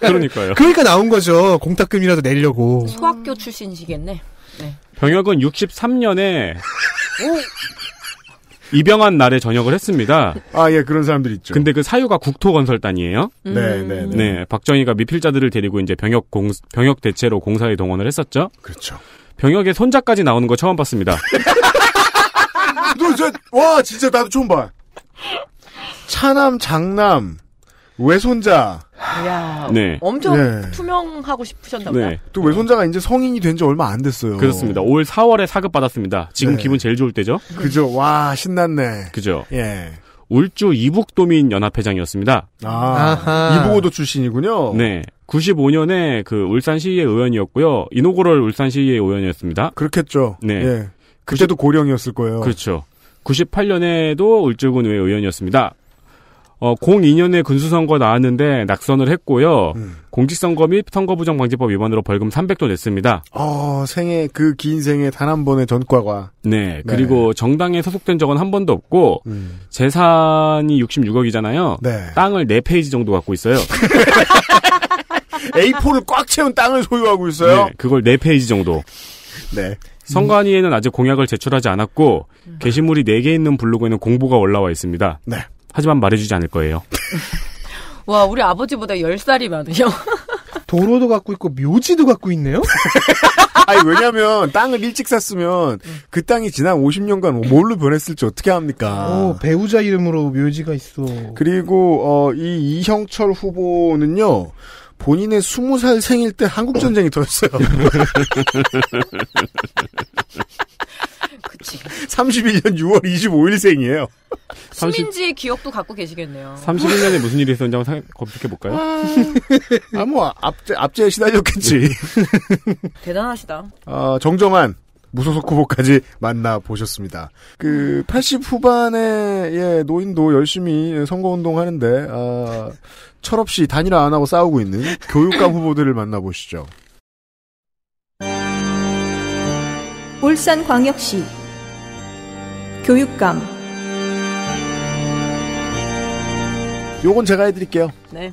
그러니까요.
그러니까 나온 거죠. 공탁금이라도 내려고.
소학교 출신이시겠네.
네. 병역은 63년에
오!
입영한 날에 전역을 했습니다.
아, 예, 그런 사람들 있죠. 근데
그 사유가 국토건설단이에요. 음. 네, 네,
네. 음. 네,
박정희가 미필자들을 데리고 이제 병역 공, 병역 대체로 공사에 동원을 했었죠. 그렇죠. 병역에 손자까지 나오는 거 처음 봤습니다.
너, 저, 와, 진짜 나도 처음 봐. 차남, 장남, 외손자.
야 네. 엄청 네. 투명하고 싶으셨나 네. 보다.
또 외손자가 이제 성인이 된 지 얼마 안 됐어요. 그렇습니다.
올 4월에 사급 받았습니다. 지금 네. 기분 제일 좋을 때죠?
그죠. 와, 신났네.
그죠. 예. 울주 이북도민 연합회장이었습니다.
아, 이북오도 출신이군요. 네.
95년에 그 울산시의 회 의원이었고요. 이노고럴 울산시의 회 의원이었습니다. 그렇겠죠. 네. 예.
그때도 90... 고령이었을 거예요.
그렇죠. 98년에도 울주군의 회 의원이었습니다. 어, 02년에 군수선거 나왔는데 낙선을 했고요. 음. 공직선거 및 선거부정 방지법 위반으로 벌금 300도 냈습니다.
어, 생애 그 긴 생애 단 한 번의 전과가.
네, 네, 그리고 정당에 소속된 적은 한 번도 없고 음. 재산이 66억이잖아요. 네. 땅을 4페이지 정도 갖고 있어요.
A4를 꽉 채운 땅을 소유하고 있어요. 네,
그걸 4페이지 정도. 네. 선관위에는 아직 공약을 제출하지 않았고 음. 게시물이 4개 있는 블로그에는 공보가 올라와 있습니다. 네. 하지만 말해주지 않을 거예요.
와, 우리 아버지보다 10살이 많으셔.
도로도 갖고 있고 묘지도 갖고 있네요?
아니
왜냐면 땅을 일찍 샀으면 음. 그 땅이 지난 50년간 뭘로 변했을지 어떻게 합니까? 오,
배우자 이름으로 묘지가 있어.
그리고 어, 이 이형철 후보는요. 본인의 20살 생일 때 한국전쟁이 터졌어요. 씨. 31년 6월 25일생이에요.
수민지의
기억도 갖고 계시겠네요. 31년에
무슨 일이 있었는지 한번 검색해 볼까요? 아,
아, 뭐, 압제, 압제에 시달렸겠지.
대단하시다.
아, 정정한 무소속 후보까지 만나보셨습니다. 그,
80 후반에,
예, 노인도 열심히 선거운동 하는데, 아, 철없이 단일화 안 하고 싸우고 있는 교육감 후보들을 만나보시죠.
울산광역시 교육감.
요건 제가 해드릴게요. 네.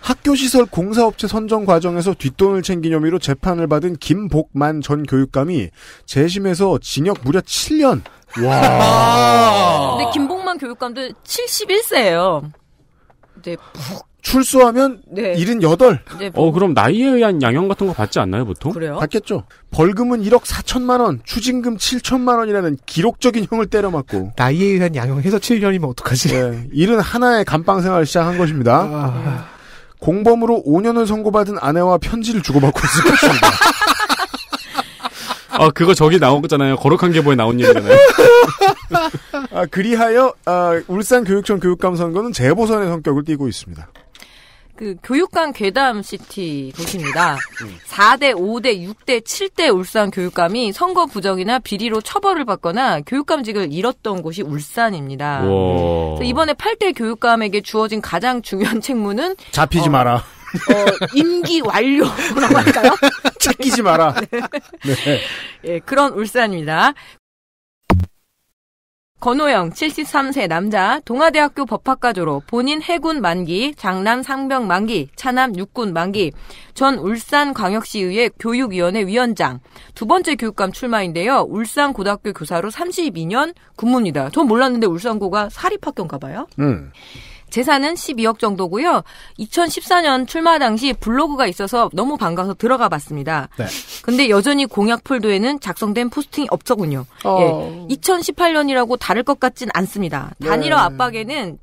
학교시설 공사업체 선정 과정에서 뒷돈을 챙긴 혐의로 재판을 받은 김복만 전 교육감이 재심에서 징역 무려 7년. 와.
근데 김복만 교육감도 71세예요. 이푹 출소하면 네. 78. 네, 어, 뭐.
그럼 나이에 의한 양형 같은 거 받지 않나요, 보통? 그래요? 받겠죠. 벌금은 1억 4천만 원, 추징금 7천만 원이라는 기록적인 형을 때려맞고. 나이에 의한 양형해서 7년이면 어떡하지? 네, 일은 하나의 감방 생활을 시작한 것입니다. 아... 공범으로 5년을 선고받은 아내와 편지를 주고받고 있을것입니다
아, 그거 저기 나온 거잖아요. 거룩한 계보에 나온 얘기잖아요.
아, 그리하여, 아, 울산 교육청 교육감 선거는 재보선의 성격을 띠고 있습니다.
그 교육감 괴담 시티 도시입니다. 4대, 5대, 6대, 7대 울산 교육감이 선거 부정이나 비리로 처벌을 받거나 교육감직을 잃었던 곳이 울산입니다. 이번에 8대 교육감에게 주어진 가장 중요한 책무는 잡히지 어, 마라. 어, 임기 완료라고 할까요? 찾기지 마라. 네. 네. 예, 그런 울산입니다. 건호영 73세 남자 동아대학교 법학과 졸업 본인 해군 만기 장남 상병 만기 차남 육군 만기 전 울산광역시의회 교육위원회 위원장 두 번째 교육감 출마인데요 울산 고등학교 교사로 32년 근무입니다. 전 몰랐는데 울산고가 사립학교인가봐요. 음. 재산은 12억 정도고요. 2014년 출마 당시 블로그가 있어서 너무 반가워서 들어가 봤습니다. 네. 근데 여전히 공약 폴더에는 작성된 포스팅이 없더군요. 어. 예. 2018년이라고 다를 것 같진 않습니다. 단일화 네. 압박에는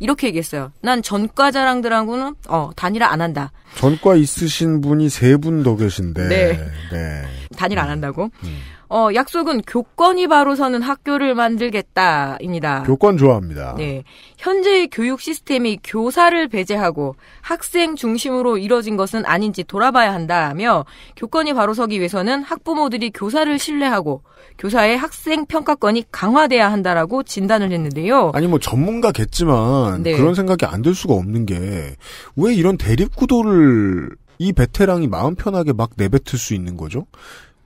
이렇게 얘기했어요. 난 전과 자랑들하고는 어 단일화 안 한다.
전과 있으신 분이 세 분 더 계신데. 네. 네.
단일화 안 한다고. 음. 어, 약속은 교권이 바로 서는 학교를 만들겠다입니다.
교권 좋아합니다.
네. 현재의 교육 시스템이 교사를 배제하고 학생 중심으로 이뤄진 것은 아닌지 돌아봐야 한다며 교권이 바로 서기 위해서는 학부모들이 교사를 신뢰하고 교사의 학생 평가권이 강화돼야 한다라고 진단을 했는데요.
아니 뭐 전문가겠지만 네. 그런 생각이 안 들 수가 없는 게 왜 이런 대립 구도를 이 베테랑이 마음 편하게 막 내뱉을 수 있는 거죠?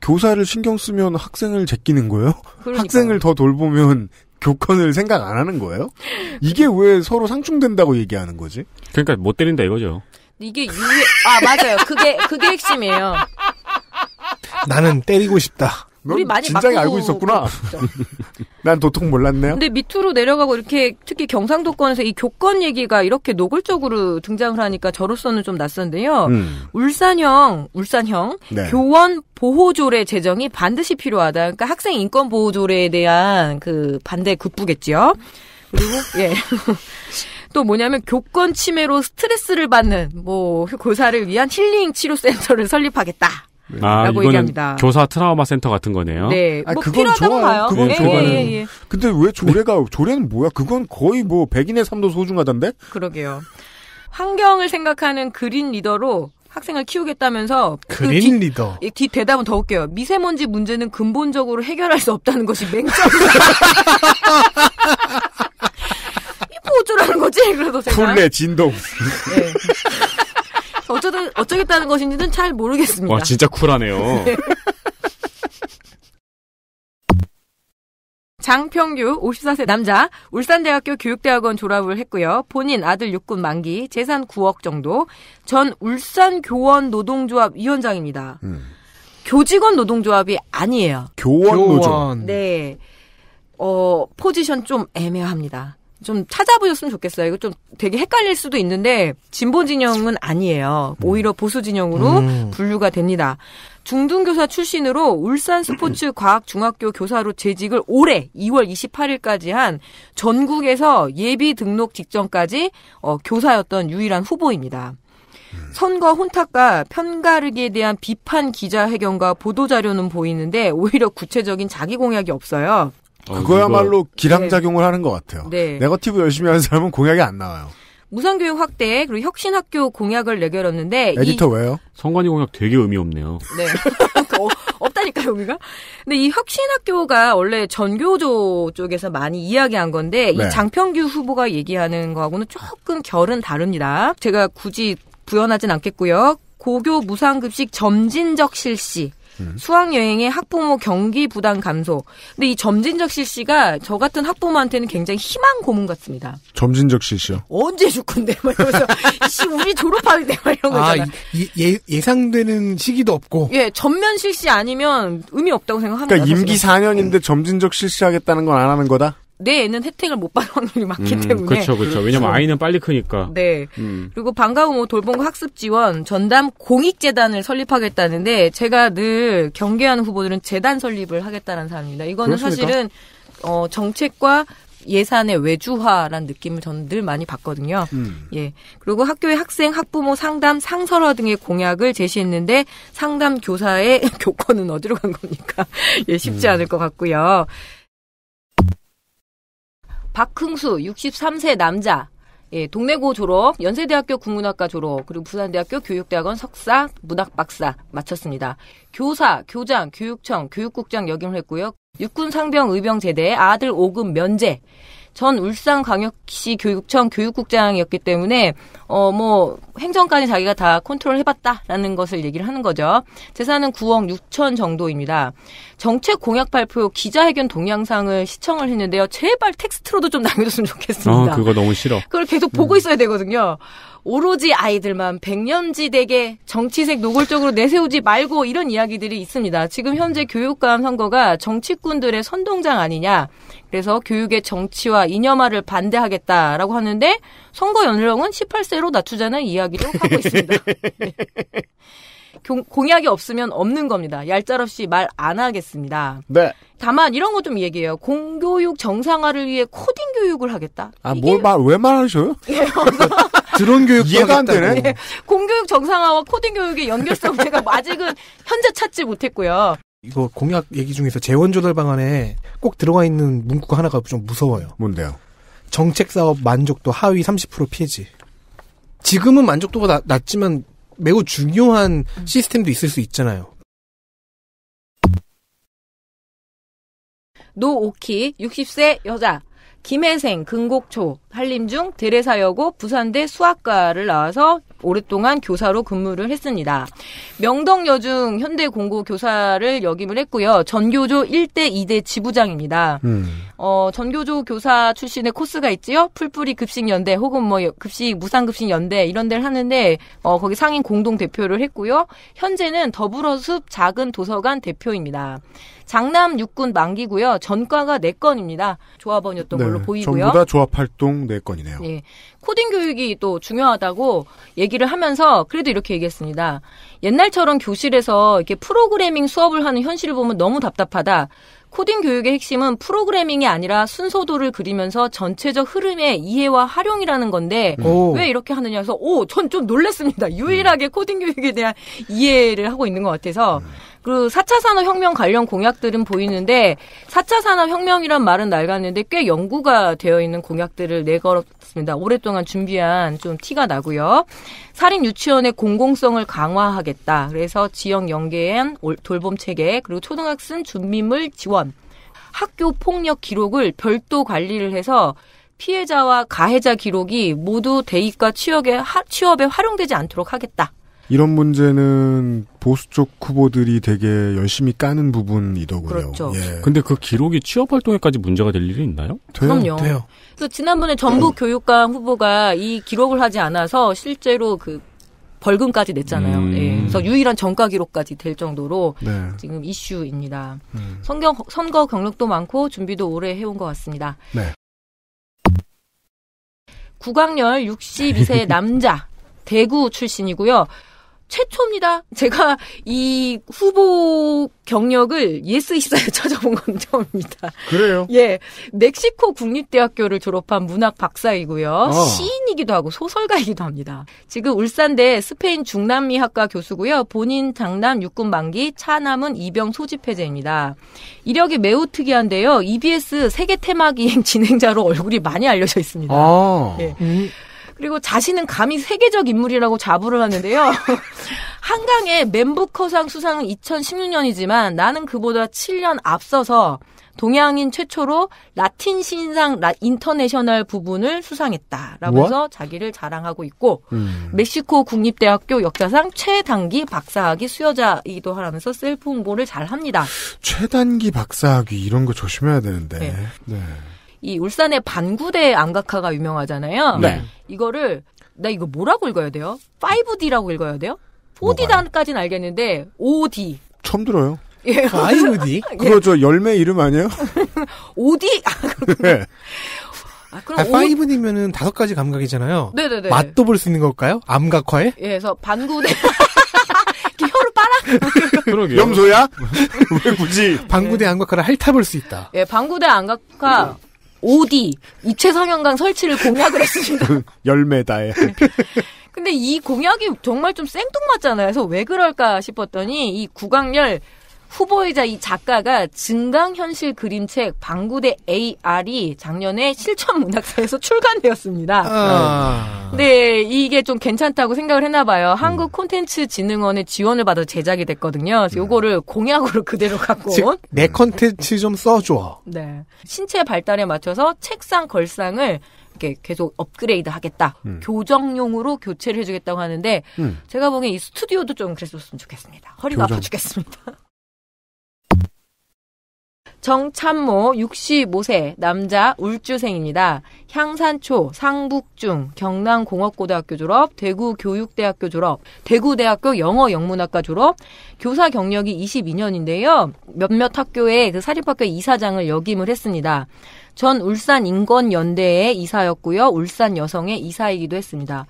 교사를 신경 쓰면 학생을 제끼는 거예요? 그러니까. 학생을 더 돌보면 교권을 생각 안 하는 거예요? 이게 왜 서로 상충된다고 얘기하는 거지? 그러니까 못 때린다 이거죠.
이게 유해 아 맞아요. 그게 그게 핵심이에요.
나는 때리고 싶다. 우리 많이 진작에 알고 있었구나. 난 도통 몰랐네요.
근데 밑으로 내려가고 이렇게 특히 경상도권에서 이 교권 얘기가 이렇게 노골적으로 등장을 하니까 저로서는 좀 낯선데요. 음. 울산형 울산형 네. 교원 보호조례 제정이 반드시 필요하다. 그러니까 학생 인권 보호조례에 대한 그 반대 극부겠지요 그리고 예. 또 뭐냐면 교권 침해로 스트레스를 받는 뭐 고사를 위한 힐링 치료 센터를 설립하겠다.
아, 라고 얘기합니다. 교사 트라우마 센터 같은 거네요. 네,
아, 뭐 그건 좋아요. 그건 네, 좋아요. 예, 예, 예.
근데 왜 조례가 조례는 뭐야? 그건 거의 뭐 백인의 삶도 소중하던데? 그러게요.
환경을 생각하는 그린 리더로 학생을 키우겠다면서
그 그린 그 뒤, 리더
뒤 대답은 더 웃겨요. 미세먼지 문제는 근본적으로 해결할 수 없다는 것이 맹점. 이뭐 어라는 거지? 그래서 제가 풀레
진동. 네.
어쩌다, 어쩌겠다는 것인지는 잘 모르겠습니다. 와, 진짜 쿨하네요. 장평규 54세 남자 울산대학교 교육대학원 졸업을 했고요. 본인 아들 육군 만기 재산 9억 정도 전 울산교원 노동조합 위원장입니다. 음. 교직원 노동조합이 아니에요. 교원 노조. 네. 어, 포지션 좀 애매합니다. 좀 찾아보셨으면 좋겠어요. 이거 좀 되게 헷갈릴 수도 있는데 진보 진영은 아니에요. 음. 오히려 보수 진영으로 음. 분류가 됩니다. 중등교사 출신으로 울산 스포츠 음. 과학 중학교 교사로 재직을 올해 2월 28일까지 한 전국에서 예비 등록 직전까지 어, 교사였던 유일한 후보입니다. 음. 선거 혼탁과 편가르기에 대한 비판 기자회견과 보도자료는 보이는데 오히려 구체적인 자기 공약이 없어요.
어, 그거야말로 어, 기량작용을 네. 하는 것 같아요. 네. 네거티브 열심히 하는 사람은 공약이 안 나와요.
무상교육 확대 그리고 혁신학교 공약을 내걸었는데 에디터 이...
왜요? 성관이 공약 되게 의미 없네요. 네.
어, 없다니까 여기가. 근데 이 혁신학교가 원래 전교조 쪽에서 많이 이야기한 건데 네. 이 장평규 후보가 얘기하는 거하고는 조금 결은 다릅니다. 제가 굳이 부연하진 않겠고요. 고교 무상급식 점진적 실시 음. 수학여행의 학부모 경기 부담 감소. 근데 이 점진적 실시가 저 같은 학부모한테는 굉장히 희망 고문 같습니다.
점진적 실시요?
언제 죽건데? 막 이러면서, 씨, 우리 졸업할 하 때, 막 이런 거잖아. 아,
예, 상되는 시기도 없고.
예, 전면 실시 아니면 의미 없다고 생각합니다. 그러니까 임기 4년인데
음. 점진적 실시하겠다는 건 안 하는 거다?
내 애는 혜택을 못 받을 확률이 많기 음, 때문에. 그렇죠, 그렇죠. 왜냐면 아이는
빨리 크니까. 네. 음.
그리고 방과후 돌봄과 학습 지원 전담 공익재단을 설립하겠다는데 제가 늘 경계하는 후보들은 재단 설립을 하겠다는 사람입니다. 이거는 그렇습니까? 사실은 어, 정책과 예산의 외주화라는 느낌을 저는 늘 많이 받거든요 음. 예. 그리고 학교의 학생, 학부모 상담, 상설화 등의 공약을 제시했는데 상담 교사의 교권은 어디로 간 겁니까? 예, 쉽지 음. 않을 것 같고요. 박흥수 63세 남자 예, 동래고 졸업, 연세대학교 국문학과 졸업, 그리고 부산대학교 교육대학원 석사, 문학박사 마쳤습니다. 교사, 교장, 교육청, 교육국장 역임을 했고요. 육군상병 의병 제대 아들 5급 면제. 전 울산광역시 교육청 교육국장이었기 때문에 어 뭐 행정까지 자기가 다 컨트롤 해봤다라는 것을 얘기를 하는 거죠. 재산은 9억 6천 정도입니다. 정책 공약 발표 기자회견 동영상을 시청을 했는데요. 제발 텍스트로도 좀 남겨줬으면 좋겠습니다. 어, 그거
너무 싫어. 그걸
계속 보고 음. 있어야 되거든요. 오로지 아이들만 백년지대게 정치색 노골적으로 내세우지 말고 이런 이야기들이 있습니다. 지금 현재 교육감 선거가 정치꾼들의 선동장 아니냐, 그래서 교육의 정치와 이념화를 반대하겠다라고 하는데 선거 연령은 18세로 낮추자는 이야기도 하고 있습니다. 네. 공약이 없으면 없는 겁니다. 얄짤없이 말 안 하겠습니다. 네. 다만 이런 거 좀 얘기해요. 공교육 정상화를 위해 코딩 교육을 하겠다.
아, 이게... 뭘 말, 왜 말하셔요? 예, 드론 교육 이해가 안되 네. 예,
공교육 정상화와 코딩 교육의 연결성 제가 아직은 현재 찾지 못했고요.
이거 공약 얘기 중에서 재원 조달 방안에 꼭 들어가 있는 문구가 하나가 좀 무서워요. 뭔데요? 정책 사업 만족도 하위 30%피해지 지금은 만족도가 낮, 낮지만 매우 중요한 시스템도 있을 수 있잖아요.
노오키 60세 여자 김혜생, 금곡초 한림중, 대레사여고, 부산대 수학과를 나와서 오랫동안 교사로 근무를 했습니다. 명덕여중 현대공고 교사를 역임을 했고요. 전교조 1대 2대 지부장입니다. 음. 어, 전교조 교사 출신의 코스가 있지요. 풀뿌리 급식 연대 혹은 뭐 급식 무상 급식 연대 이런 데를 하는데 어, 거기 상인 공동 대표를 했고요. 현재는 더불어숲 작은 도서관 대표입니다. 장남 육군 만기고요. 전과가 4건입니다. 조합원이었던 네, 걸로 보이고요. 전부 다
조합활동 4건이네요.
예. 코딩 교육이 또 중요하다고 얘기를 하면서 그래도 이렇게 얘기했습니다. 옛날처럼 교실에서 이렇게 프로그래밍 수업을 하는 현실을 보면 너무 답답하다. 코딩 교육의 핵심은 프로그래밍이 아니라 순서도를 그리면서 전체적 흐름의 이해와 활용이라는 건데 음. 오. 왜 이렇게 하느냐 해서 오전 좀 놀랐습니다. 유일하게 음. 코딩 교육에 대한 이해를 하고 있는 것 같아서 음. 그리고 4차 산업혁명 관련 공약들은 보이는데 4차 산업혁명이란 말은 낡았는데 꽤 연구가 되어 있는 공약들을 내걸었습니다. 오랫동안 준비한 좀 티가 나고요. 살인 유치원의 공공성을 강화하겠다. 그래서 지역 연계한 돌봄 체계 그리고 초등학생 준비물 지원 학교 폭력 기록을 별도 관리를 해서 피해자와 가해자 기록이 모두 대입과 취업에, 취업에 활용되지 않도록 하겠다.
이런 문제는 보수 쪽 후보들이 되게 열심히 까는 부분이더군요.
그렇죠. 예. 근데 그 기록이 취업 활동에까지
문제가 될 일이 있나요? 돼요, 그럼요.
돼요.
그 지난번에 전북 어. 교육감 후보가 이 기록을 하지 않아서 실제로 그 벌금까지 냈잖아요. 음. 예. 그래서 유일한 정가 기록까지 될 정도로 네. 지금 이슈입니다. 음. 선경, 선거 경력도 많고 준비도 오래 해온 것 같습니다. 네. 구강열 62세 남자 대구 출신이고요. 최초입니다. 제가 이 후보 경력을 예스24에 찾아본 건 처음입니다. 그래요? 예. 멕시코 국립대학교를 졸업한 문학 박사이고요. 어. 시인이기도 하고 소설가이기도 합니다. 지금 울산대 스페인 중남미학과 교수고요. 본인 장남 육군 만기, 차남은 이병 소집해제입니다. 이력이 매우 특이한데요. EBS 세계 테마 기행 진행자로 얼굴이 많이 알려져 있습니다.
아.
예. 음. 그리고 자신은 감히 세계적 인물이라고 자부를 하는데요. 한강의 맨부커상 수상은 2016년이지만 나는 그보다 7년 앞서서 동양인 최초로 라틴 신상 라, 인터내셔널 부분을 수상했다라고 What? 해서 자기를 자랑하고 있고 음. 멕시코 국립대학교 역사상 최단기 박사학위 수여자이기도 하면서 라 셀프 홍보를 잘 합니다.
최단기 박사학위 이런 거 조심해야 되는데. 네. 네.
이 울산의 반구대 안각화가 유명하잖아요. 네. 이거를 나 이거 뭐라고 읽어야 돼요? 5D라고 읽어야 돼요? 4D단까지는 알겠는데 5D. 처음 들어요. 예.
5D?
그거 예. 저 열매 이름 아니에요?
5D? 아, 네. 아, 그럼 아, 5
d 면은 다섯 가지 감각이잖아요. 네네네. 맛도 볼 수 있는 걸까요? 암각화에? 예,
그래서 반구대.
혀로 빨아. 그러게요. 염소야? 왜 굳이? 반구대 예. 안각화를 핥아볼 수 있다.
예, 반구대 안각화. 5D 입체 상영관 설치를 공약을 했습니다.
그 열매다에.
근데 이 공약이 정말 좀 생뚱맞잖아요. 그래서 왜 그럴까 싶었더니 이 구강열 후보이자 이 작가가 증강현실 그림책 방구대 AR이 작년에 실천문학사에서 출간되었습니다. 아... 근 이게 좀 괜찮다고 생각을 했나 봐요. 음. 한국 콘텐츠 진흥원의 지원을 받아 제작이 됐거든요. 그래서 음. 요거를 공약으로 그대로 갖고 온. 내 콘텐츠
좀 써줘.
네. 신체 발달에 맞춰서 책상 걸상을 이렇게 계속 업그레이드 하겠다. 음. 교정용으로 교체를 해주겠다고 하는데, 음. 제가 보기엔 이 스튜디오도 좀 그랬었으면 좋겠습니다. 허리가 교정. 아파 죽겠습니다. 정찬모 65세 남자 울주생입니다. 향산초 상북중 경남공업고등학교 졸업, 대구교육대학교 졸업, 대구대학교 영어영문학과 졸업, 교사 경력이 22년인데요. 몇몇 학교의 그 사립학교 이사장을 역임을 했습니다. 전 울산 인권연대의 이사였고요. 울산 여성의 이사이기도 했습니다.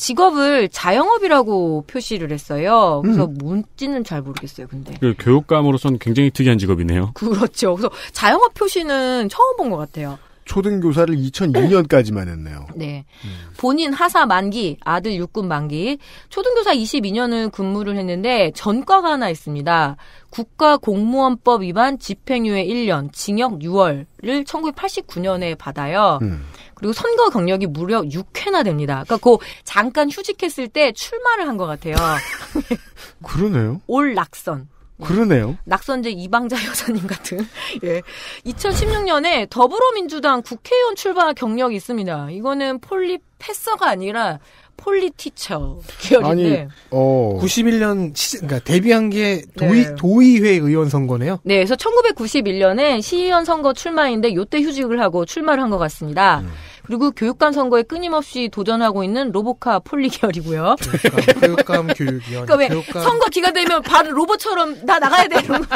직업을 자영업이라고 표시를 했어요. 그래서 음. 뭔지는 잘 모르겠어요. 근데
그 교육감으로선 굉장히
특이한 직업이네요.
그렇죠. 그래서 자영업 표시는 처음 본 것 같아요. 초등교사를
2002년까지만 했네요.
네. 음. 본인 하사 만기, 아들 육군 만기, 초등교사 22년을 근무를 했는데 전과가 하나 있습니다. 국가공무원법 위반 집행유예 1년, 징역 6월을 1989년에 받아요. 음. 그리고 선거 경력이 무려 6회나 됩니다. 그러니까 그 잠깐 휴직했을 때 출마를 한 것 같아요.
그러네요.
올 낙선. 예. 그러네요. 낙선제 이방자 여사님 같은. 예. 2016년에 더불어민주당 국회의원 출마 경력이 있습니다. 이거는 폴리 패서가 아니라 폴리티처 계열인데 아니,
어. 91년 시, 그러니까 데뷔한 게 도의, 네. 도의회 의원 선거네요.
네, 그래서 1991년에 시의원 선거 출마인데 요때 휴직을 하고 출마를 한 것 같습니다. 음. 그리고 교육감 선거에 끊임없이 도전하고 있는 로보카 폴리 계열이고요. 교육감,
교육감 그러니까 교육위원. 그러니까 왜 교육감. 선거
기간 되면 바로 로봇처럼 다 나가야 되는 거.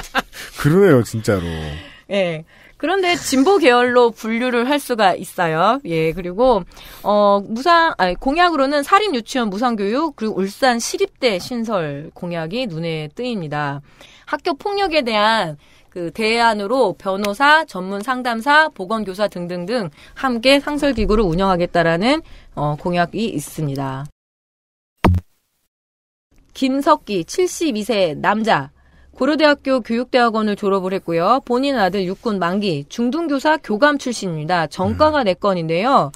그러네요, 진짜로. 예.
네. 그런데 진보 계열로 분류를 할 수가 있어요. 예, 그리고 어 무상 아니 공약으로는 사립 유치원 무상 교육 그리고 울산 시립대 신설 공약이 눈에 뜨입니다. 학교 폭력에 대한 그 대안으로 변호사, 전문 상담사, 보건교사 등등등 함께 상설기구를 운영하겠다라는 어, 공약이 있습니다. 김석기 72세 남자 고려대학교 교육대학원을 졸업을 했고요. 본인 아들 육군 만기 중등교사 교감 출신입니다. 정가가 음. 4건인데요.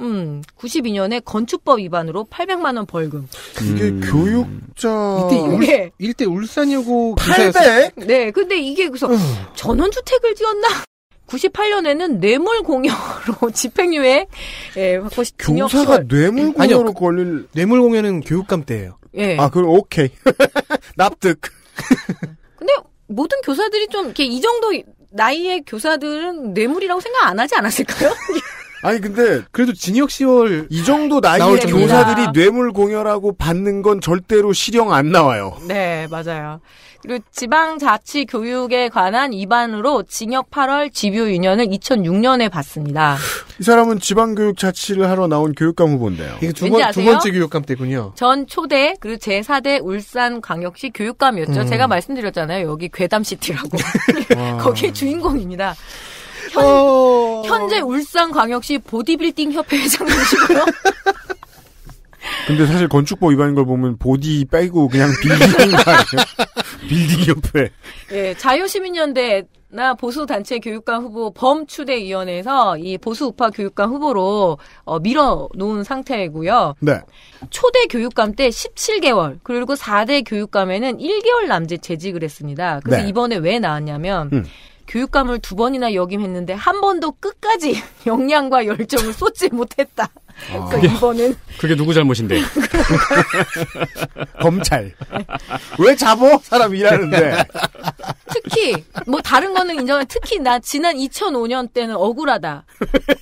음, 92년에 건축법 위반으로 800만 원 벌금. 이게 음. 교육자 이때 이게 대 울산여고 800? 네, 근데 이게 그래서 어. 전원주택을 지었나? 98년에는 뇌물공여로 집행유예 예, 받고 싶은 교사가 뇌물공여로
걸릴 뇌물공여는 교육감 때예요. 예. 아, 그럼 오케이. 납득.
근데 모든 교사들이 좀 이렇게 이 정도 나이의 교사들은 뇌물이라고 생각 안 하지 않았을까요?
아니 근데 그래도 진혁씨월이 정도 나이 의 교사들이 뇌물 공여라고 받는 건 절대로 실형 안 나와요.
네 맞아요. 그리고 지방자치교육에 관한 위반으로 징역 8월, 집유 2년을 2006년에 받습니다. 이
사람은 지방교육 자치를 하러 나온 교육감 후보인데요. 이게 두, 번, 두 번째 교육감 때군요.
전 초대 그리고 제 4대 울산광역시 교육감이었죠. 음. 제가 말씀드렸잖아요. 여기 괴담시티라고
거기
주인공입니다. 현, 어... 현재 울산광역시 보디빌딩 협회 회장님이시고요.
근데 사실 건축법 위반인 걸 보면 보디 빼고 그냥 비기는 거 아니에요? 빌딩 옆에.
예, 자유시민연대나 보수단체 교육감 후보 범추대위원회에서 이 보수우파 교육감 후보로 어, 밀어놓은 상태고요. 네. 초대 교육감 때 17개월 그리고 4대 교육감에는 1개월 남짓 재직을 했습니다. 근데 네. 이번에 왜 나왔냐면 음. 교육감을 두 번이나 역임했는데 한 번도 끝까지 역량과 열정을 쏟지 못했다.
아. 그러니까 이번엔 그게 누구 잘못인데?
검찰. 왜 잡어? 사람 일하는데.
특히 뭐 다른 거는 인정해. 특히 나 지난 2005년 때는 억울하다.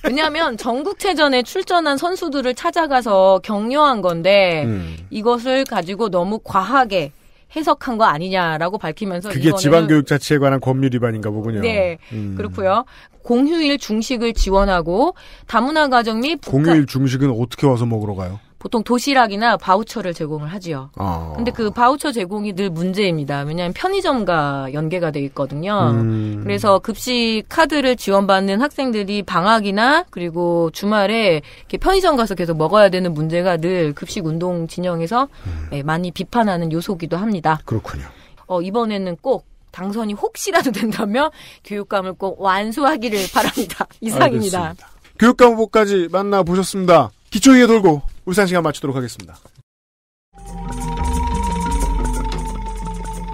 왜냐하면 전국체전에 출전한 선수들을 찾아가서 격려한 건데 음. 이것을 가지고 너무 과하게 해석한 거 아니냐라고 밝히면서 그게 지방교육
자체에 관한 법률 위반인가 보군요. 네, 음. 그렇고요.
공휴일 중식을 지원하고 다문화 가정 및 공휴일
중식은 어떻게 와서 먹으러 가요?
보통 도시락이나 바우처를 제공을 하지요. 어. 근데 그 바우처 제공이 늘 문제입니다. 왜냐하면 편의점과 연계가 돼 있거든요. 음. 그래서 급식 카드를 지원받는 학생들이 방학이나 그리고 주말에 이렇게 편의점 가서 계속 먹어야 되는 문제가 늘 급식 운동 진영에서 음. 네, 많이 비판하는 요소기도 합니다. 그렇군요. 어, 이번에는 꼭 당선이 혹시라도 된다면 교육감을 꼭 완수하기를 바랍니다. 이상입니다. 알겠습니다. 교육감
후보까지 만나보셨습니다. 기초위에 돌고 울산 시간 마치도록 하겠습니다.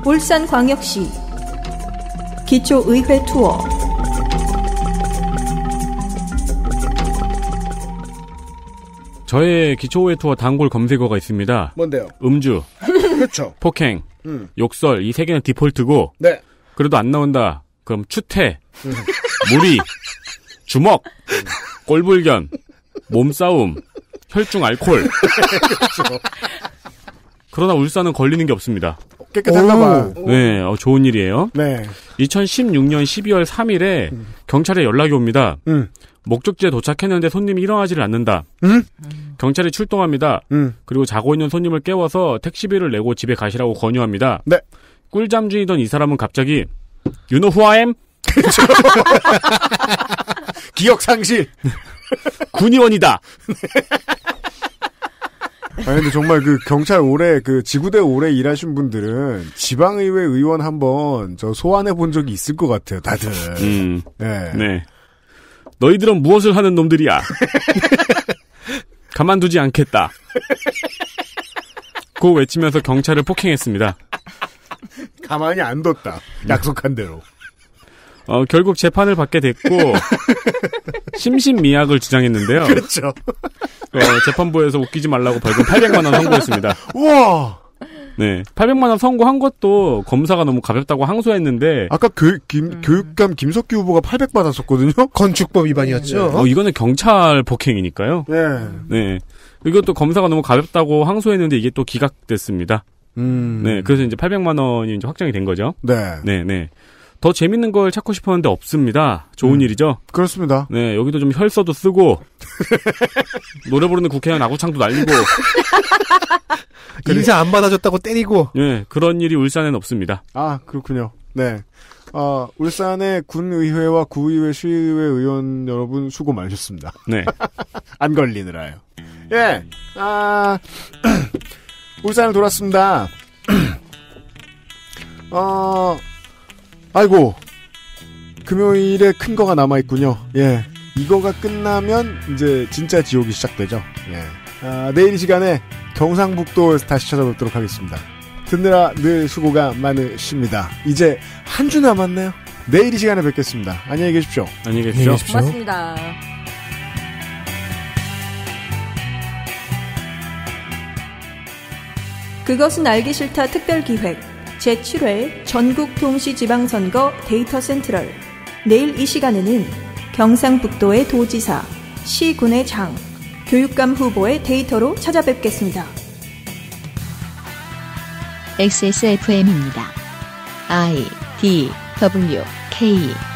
울산광역시 기초의회 투어
저의 기초의회 투어 단골 검색어가 있습니다. 뭔데요? 음주. 그렇죠. 폭행. 음. 욕설. 이 세 개는 디폴트고. 네. 그래도 안 나온다. 그럼 추태. 음. 무리. 주먹. 음. 꼴불견. 몸싸움. 혈중 알콜.
그렇죠.
그러나 울산은 걸리는 게 없습니다.
깨끗한가봐
네, 어, 좋은 일이에요. 네. 2016년 12월 3일에 음. 경찰에 연락이 옵니다. 음. 목적지에 도착했는데 손님이 일어나지를 않는다. 음? 경찰이 출동합니다. 음. 그리고 자고 있는 손님을 깨워서 택시비를 내고 집에 가시라고 권유합니다. 네. 꿀잠 중이던 이 사람은 갑자기
유노 후아엠? 기억 상실. 군의원이다. 아니 근데 정말 그 경찰 오래 그 지구대 오래 일하신 분들은 지방의회 의원 한번 저 소환해 본 적이 있을 것 같아요 다들. 음. 네.
네. 너희들은 무엇을 하는 놈들이야. 가만두지 않겠다. 고 외치면서 경찰을 폭행했습니다.
가만히 안 뒀다. 약속한 대로.
어, 결국 재판을 받게 됐고 심신미약을 주장했는데요. 그렇죠. 어, 재판부에서 웃기지 말라고 벌금 800만 원 선고했습니다. 우와. 네, 800만 원 선고한 것도 검사가 너무 가볍다고 항소했는데 아까 교,
김, 음. 교육감 김석기 후보가 800 받았었거든요. 건축법 위반이었죠. 네. 어,
이거는 경찰 폭행이니까요. 네. 네. 이것도 검사가 너무 가볍다고 항소했는데 이게 또 기각됐습니다. 음. 네, 그래서 이제 800만 원이 이제 확정이 된 거죠. 네. 네, 네. 더 재밌는 걸 찾고 싶었는데 없습니다. 좋은 음, 일이죠? 그렇습니다. 네, 여기도 좀 혈서도 쓰고, 노래 부르는 국회의원 아구창도 날리고, 인사 안 받아줬다고 때리고, 네, 그런 일이 울산엔 없습니다.
아, 그렇군요. 네. 어, 울산의 군의회와 구의회, 시의회 의원 여러분 수고 많으셨습니다. 네. 안 걸리느라요. 예, 아, 울산을 돌았습니다. 어, 아이고 금요일에 큰 거가 남아 있군요. 예, 이거가 끝나면 이제 진짜 지옥이 시작되죠. 예, 아, 내일 이 시간에 경상북도에서 다시 찾아뵙도록 하겠습니다. 듣느라 늘 수고가 많으십니다. 이제 한 주 남았네요. 내일 이 시간에 뵙겠습니다. 안녕히 계십시오. 안녕히 계십시오. 안녕히 계십시오.
고맙습니다.
그것은 알기 싫다 특별 기획. 제7회 전국 동시지방선거 데이터 센트럴. 내일 이 시간에는 경상북도의 도지사, 시군의 장, 교육감 후보의 데이터로 찾아뵙겠습니다. XSFM입니다. I D W K